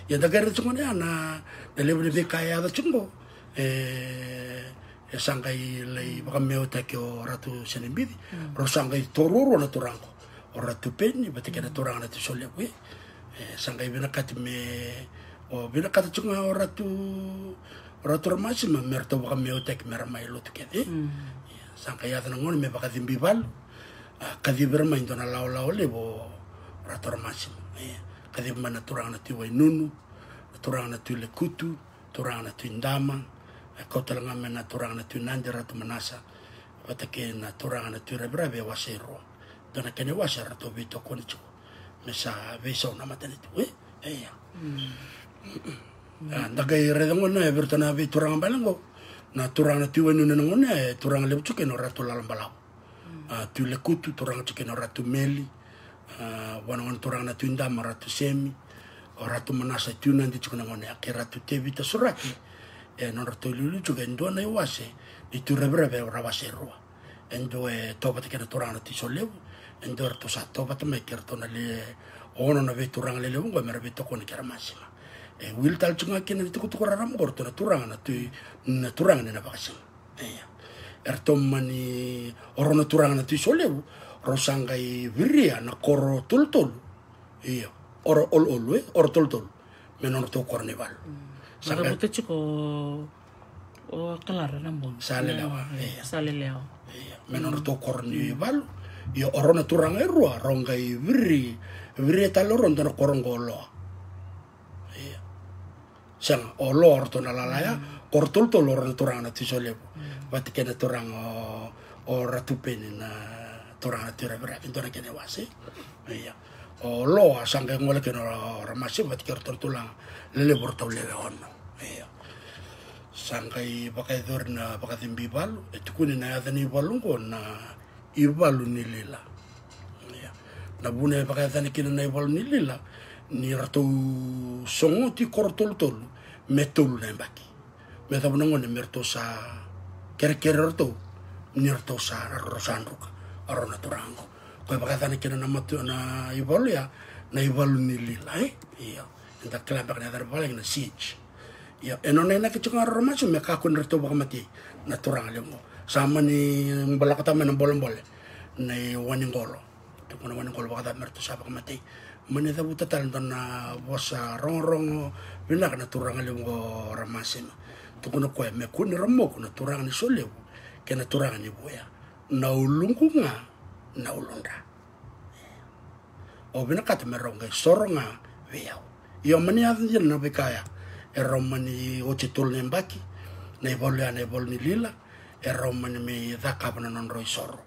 ya, ya da gara tsungo ya, na na na lebu be kaya da tsungo e e sangai lei baka meo ta o ratu sene bidi mm. ro sangai tororo na turango o ratu peni ba te kana turang na ti solio e eh, sangai bina kati me o bina kati tsungo o ratu rotormasi ma merto baka meotek merma ilutu kedi sangka yadana ngoni me baka dimbibal kadibir ma Dona lao lao le bo rotormasi kadib mana turang na tiwai nunu turang na le kutu turang na tui ndama kautalanga me na turang na tui nandi ratu manasa watake na turang na wasero dona kene wasa rato bito koni chiko mesa vesa una matanito eh eh ya da qai ree gon e veiritana veituraga bale go na turaganatiwnun na gonea e turanga levujukenao ratulalablautlktturangauna ratuml vngonturanganatudam o ratusem o ratunas tndi iagnkrtlke arvrverw e utvatakena turanganatslevu e duaratsa tovatamai kei rato naonna veituraga lelevu o meravitokoni ke ra maga Wiltal eh, wil tal chunga kina tuku tuku raram gorto na turang na tui na na er mani oro na turang na tui solew rosangai viria na koro tul tul iya oro ol ol we eh, oro tul tul menor tu kornival mm. sampai buta chuko o kelar na mbon sale lawa sale lawa iya menor mm. tu kornival iya oro na turang erua rongai viri viri e taloron tan Sang olor lor to nalalaya kor tol to loran torang na tu solevo mm. kena torang o o ratupen na torang na tira berakin kena wasi iya o lo asang ke ngole kena ramasi wati kor tol tulang lele bor tau lele ono iya sangkai pakai dor na pakai timbi balu itu e kuni na yadani balu ko na ibalu nilila iya na bune pakai tani kina na ibalu nilila ni ratou songo ti korotolotolu me tolu na e maki sa kerekere ratou ni sa raroro saduka arona turago koe vakacana kina na matu na ivalu ia ya, na ivalu ni lila eh? e ia na siege ia eno nona ena kecunga mekakun masu me naturango. ratou vakamati na turaga sama ni balakatama na bolebole nai wanigolo tekona wanigolo vakacana me ratou sa vakamati manadavu tatal dona vosa rongorongo vina kana turanga le ramasin ramaseno na koe me kuni ramo kuna turanga ni solevu kena turanga ni boya na nga na ulunda o bina kata me ronga soronga veau io mani adhi na bekaya e romani o titul ne mbaki na ibolu na ibolu ni lila e romani me dhakabana non roi soro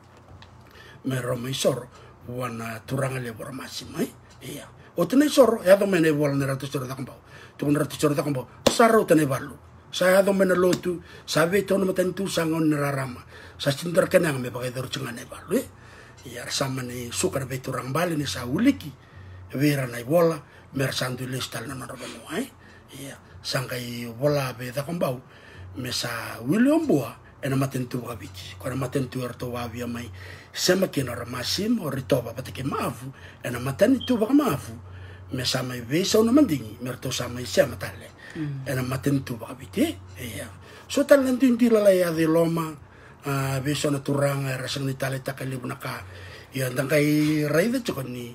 me romai soro wana turanga le boramasi mai eh? iya o tenei soro ya e aco mena i vola ni ratu soro takabau tukuna ratu soro takabau sara o Saya valu sa aco ya mena lotu sa vei tona matanitusaga ona rarama sa sinitara kenang me pakaitoro dor cengane valu e eh? ia ra Iya, mani suka na vei turaga sa uliki vei na vola mer ra sa duilesi na nona ravanoa e eh? iya sangkai vola vei me sa wili bua ena maten matentu wawiki maten tu orto wabi amai sema kina ora masim o ritova pateke mavu ena matani tuwa mavu me sama i vei sauna mandingi me rto sama i sema tale mm. ena matentu wawiki iya so tale nanti intila lala ya de loma vei na turanga era sang ni tale takalibu na ka iya ndangkai raida chokoni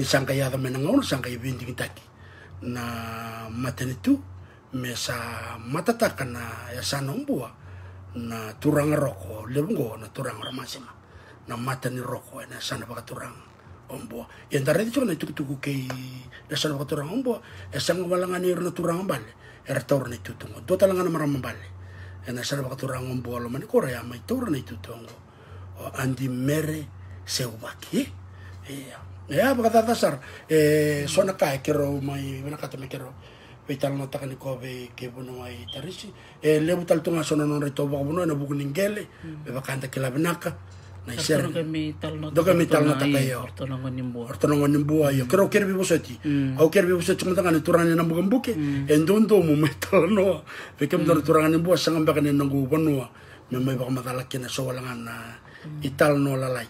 ni sangka ya na menangon sangka i vindingi taki na maten tu me sa matataka ya sana umbua na turang roko lebungo na turang ramasima na mata ni roko na sana baka turang ombo yang dari itu na itu tuku kei na sana baka turang ombo esang walangan ni er na turang ambale er taur e na tutungo do talanga na marambale na sana baka turang ombo lo mani kora ya mai taur na tutungo o andi mere seubaki iya ya baka dasar, eh sona kai e kero mai bana kata kero peitalo na takani kove ke bono ai tarisi e le butal tunga sono non reto ba bono na buku ningele mm. e ba kanta ke labenaka na iser do ke mital na takai yo ortonongo nimbu ortonongo nimbu yo. Mm. kero kere bi bosati mm. au ker bi bosati kuma takani turani na bukan buke e ndondo mu metal no pe kem dor turani nimbu sanga ba kani nangu bono me mai ba matala ke na so walanga na ital no lalai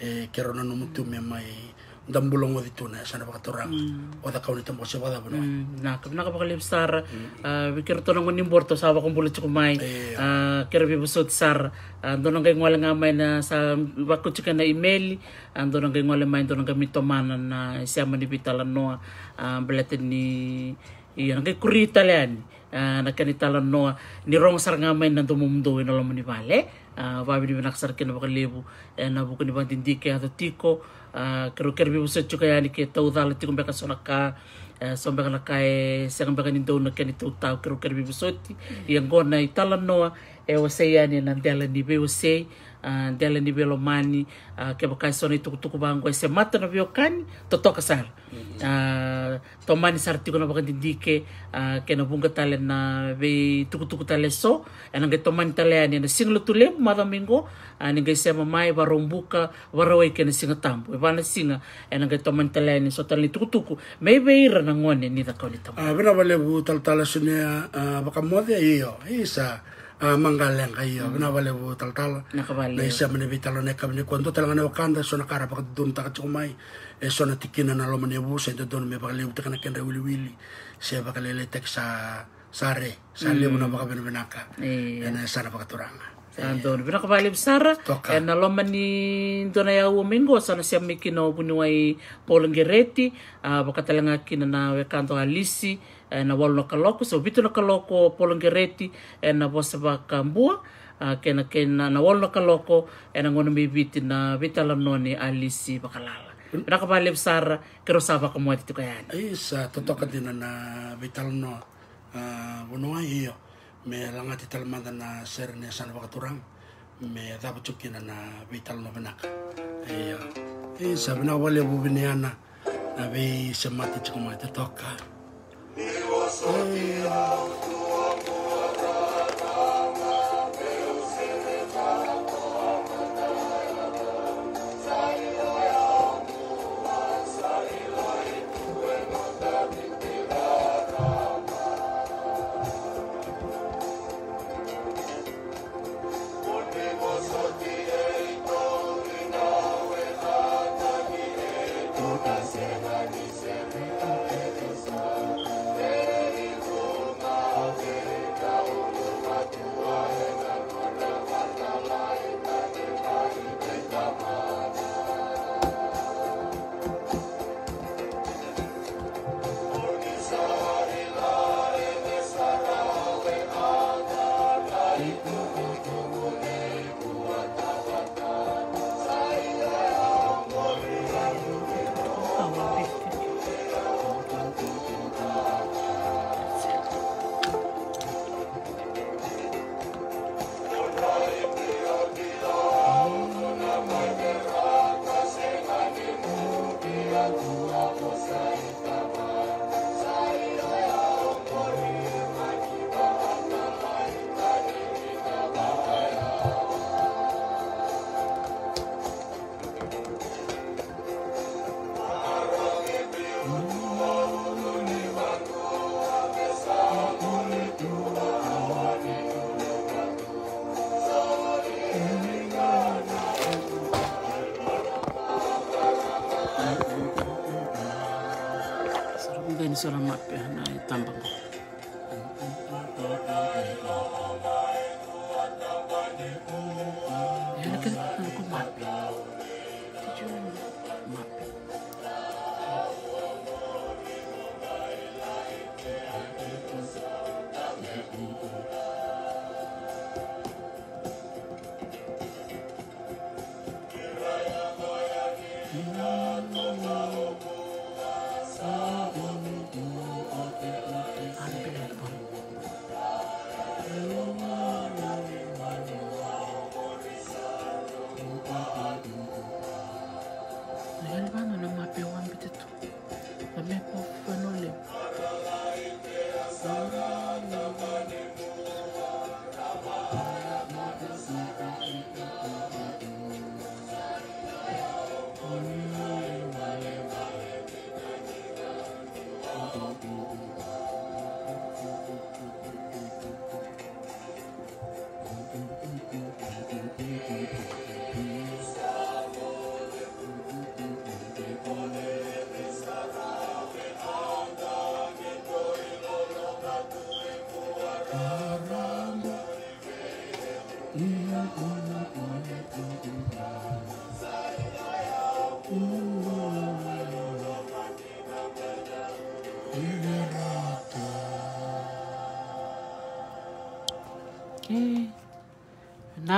e kero na numutu me mai dambulong wadi tuna sana bakaturang mm. wada kau nito mo siya wada bano mm. na kung nakapakalip sar wikir mm. ah, to nang unim borto sa wakong bulat siya kumay eh, uh, kira sar uh, ah, doon ang kayong walang may na sa wakot siya na email uh, doon ang kayong walang amay doon ang kami tomanan na siya manipitalan no uh, ni iyan ang kay kurita liyan uh, nagkanitalan no ni rong sar nga may nantumumdo in alam ni vale uh, wabi ni binakasar kinabakalibu eh, nabukin ni bang ato tiko Ah, keruker bi busa chuka ya ni ke tau dala ti kumbeka sonaka eh, sombeka la kai e sembeka ni dona ke ni tau tau keruker bi busa yang gona italan noa e wase ya ni nandela ni be wase Ah, dela ni belo mani uh, ke boka sona tuku tuku bango ese mata na bio kani totoka sar uh, to mani sar tiko na uh, ke na bunga tale na be tukutuku tale so ena ge to mani tale ani na lo tule mada mingo ani ngai sema mai varombuka varawai ke na singa tambu e na singa ena ge to mani tale ani so tale ni tukutuku mei be ira na ngone ni da ni tamu. Uh, Bina vale bu tal tala sunia uh, modia iyo isa a manggaleng kayo mm. na wala po taltal na isa manibitalo hmm. na kami kwento talaga na wakanda so nakara pa doon takat kumay e so na tikinan na loman ebu sa ito doon may pakaliw takan na kenda wili-wili siya pakalilitek sa sare sa mm. libo na baka binabinaka e na sana pakaturanga Andon, bina kabalib sara, and aloman ni Donay Awomengo, sana siya may kinawabunuay Paul Geretti, uh, baka kina kinanawe kanto Alisi, e na walu na kaloko so vitu na kaloko polongereti e na vosa vakambua uh, ah, kena kena na walu na kaloko e na gono mibiti na noni alisi vakalala na mm. ka vale kero sa vakamoa titiko yani isa totoka dina na vitalanoa no ah, vonoa iyo me langa te talamada na serene sana vakaturang me davacukina na no vinaka iyo isa vinaka vale ana na vei semati mati tiko mai toka Miłosierdzie.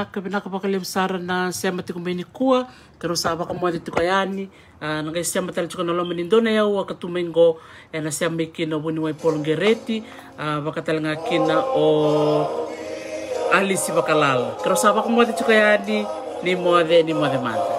naka pinaka pakalimsara na sema tiko meni kua terus saba ka mwadi tiko yani ah, na ngai e sema tala tiko na loma nindona ya ua ka tumengo na sema ikina wuni wai polongereti wakatala nga kina o alisi wakalala kero saba ka mwadi tiko yani ni mwade ni mwade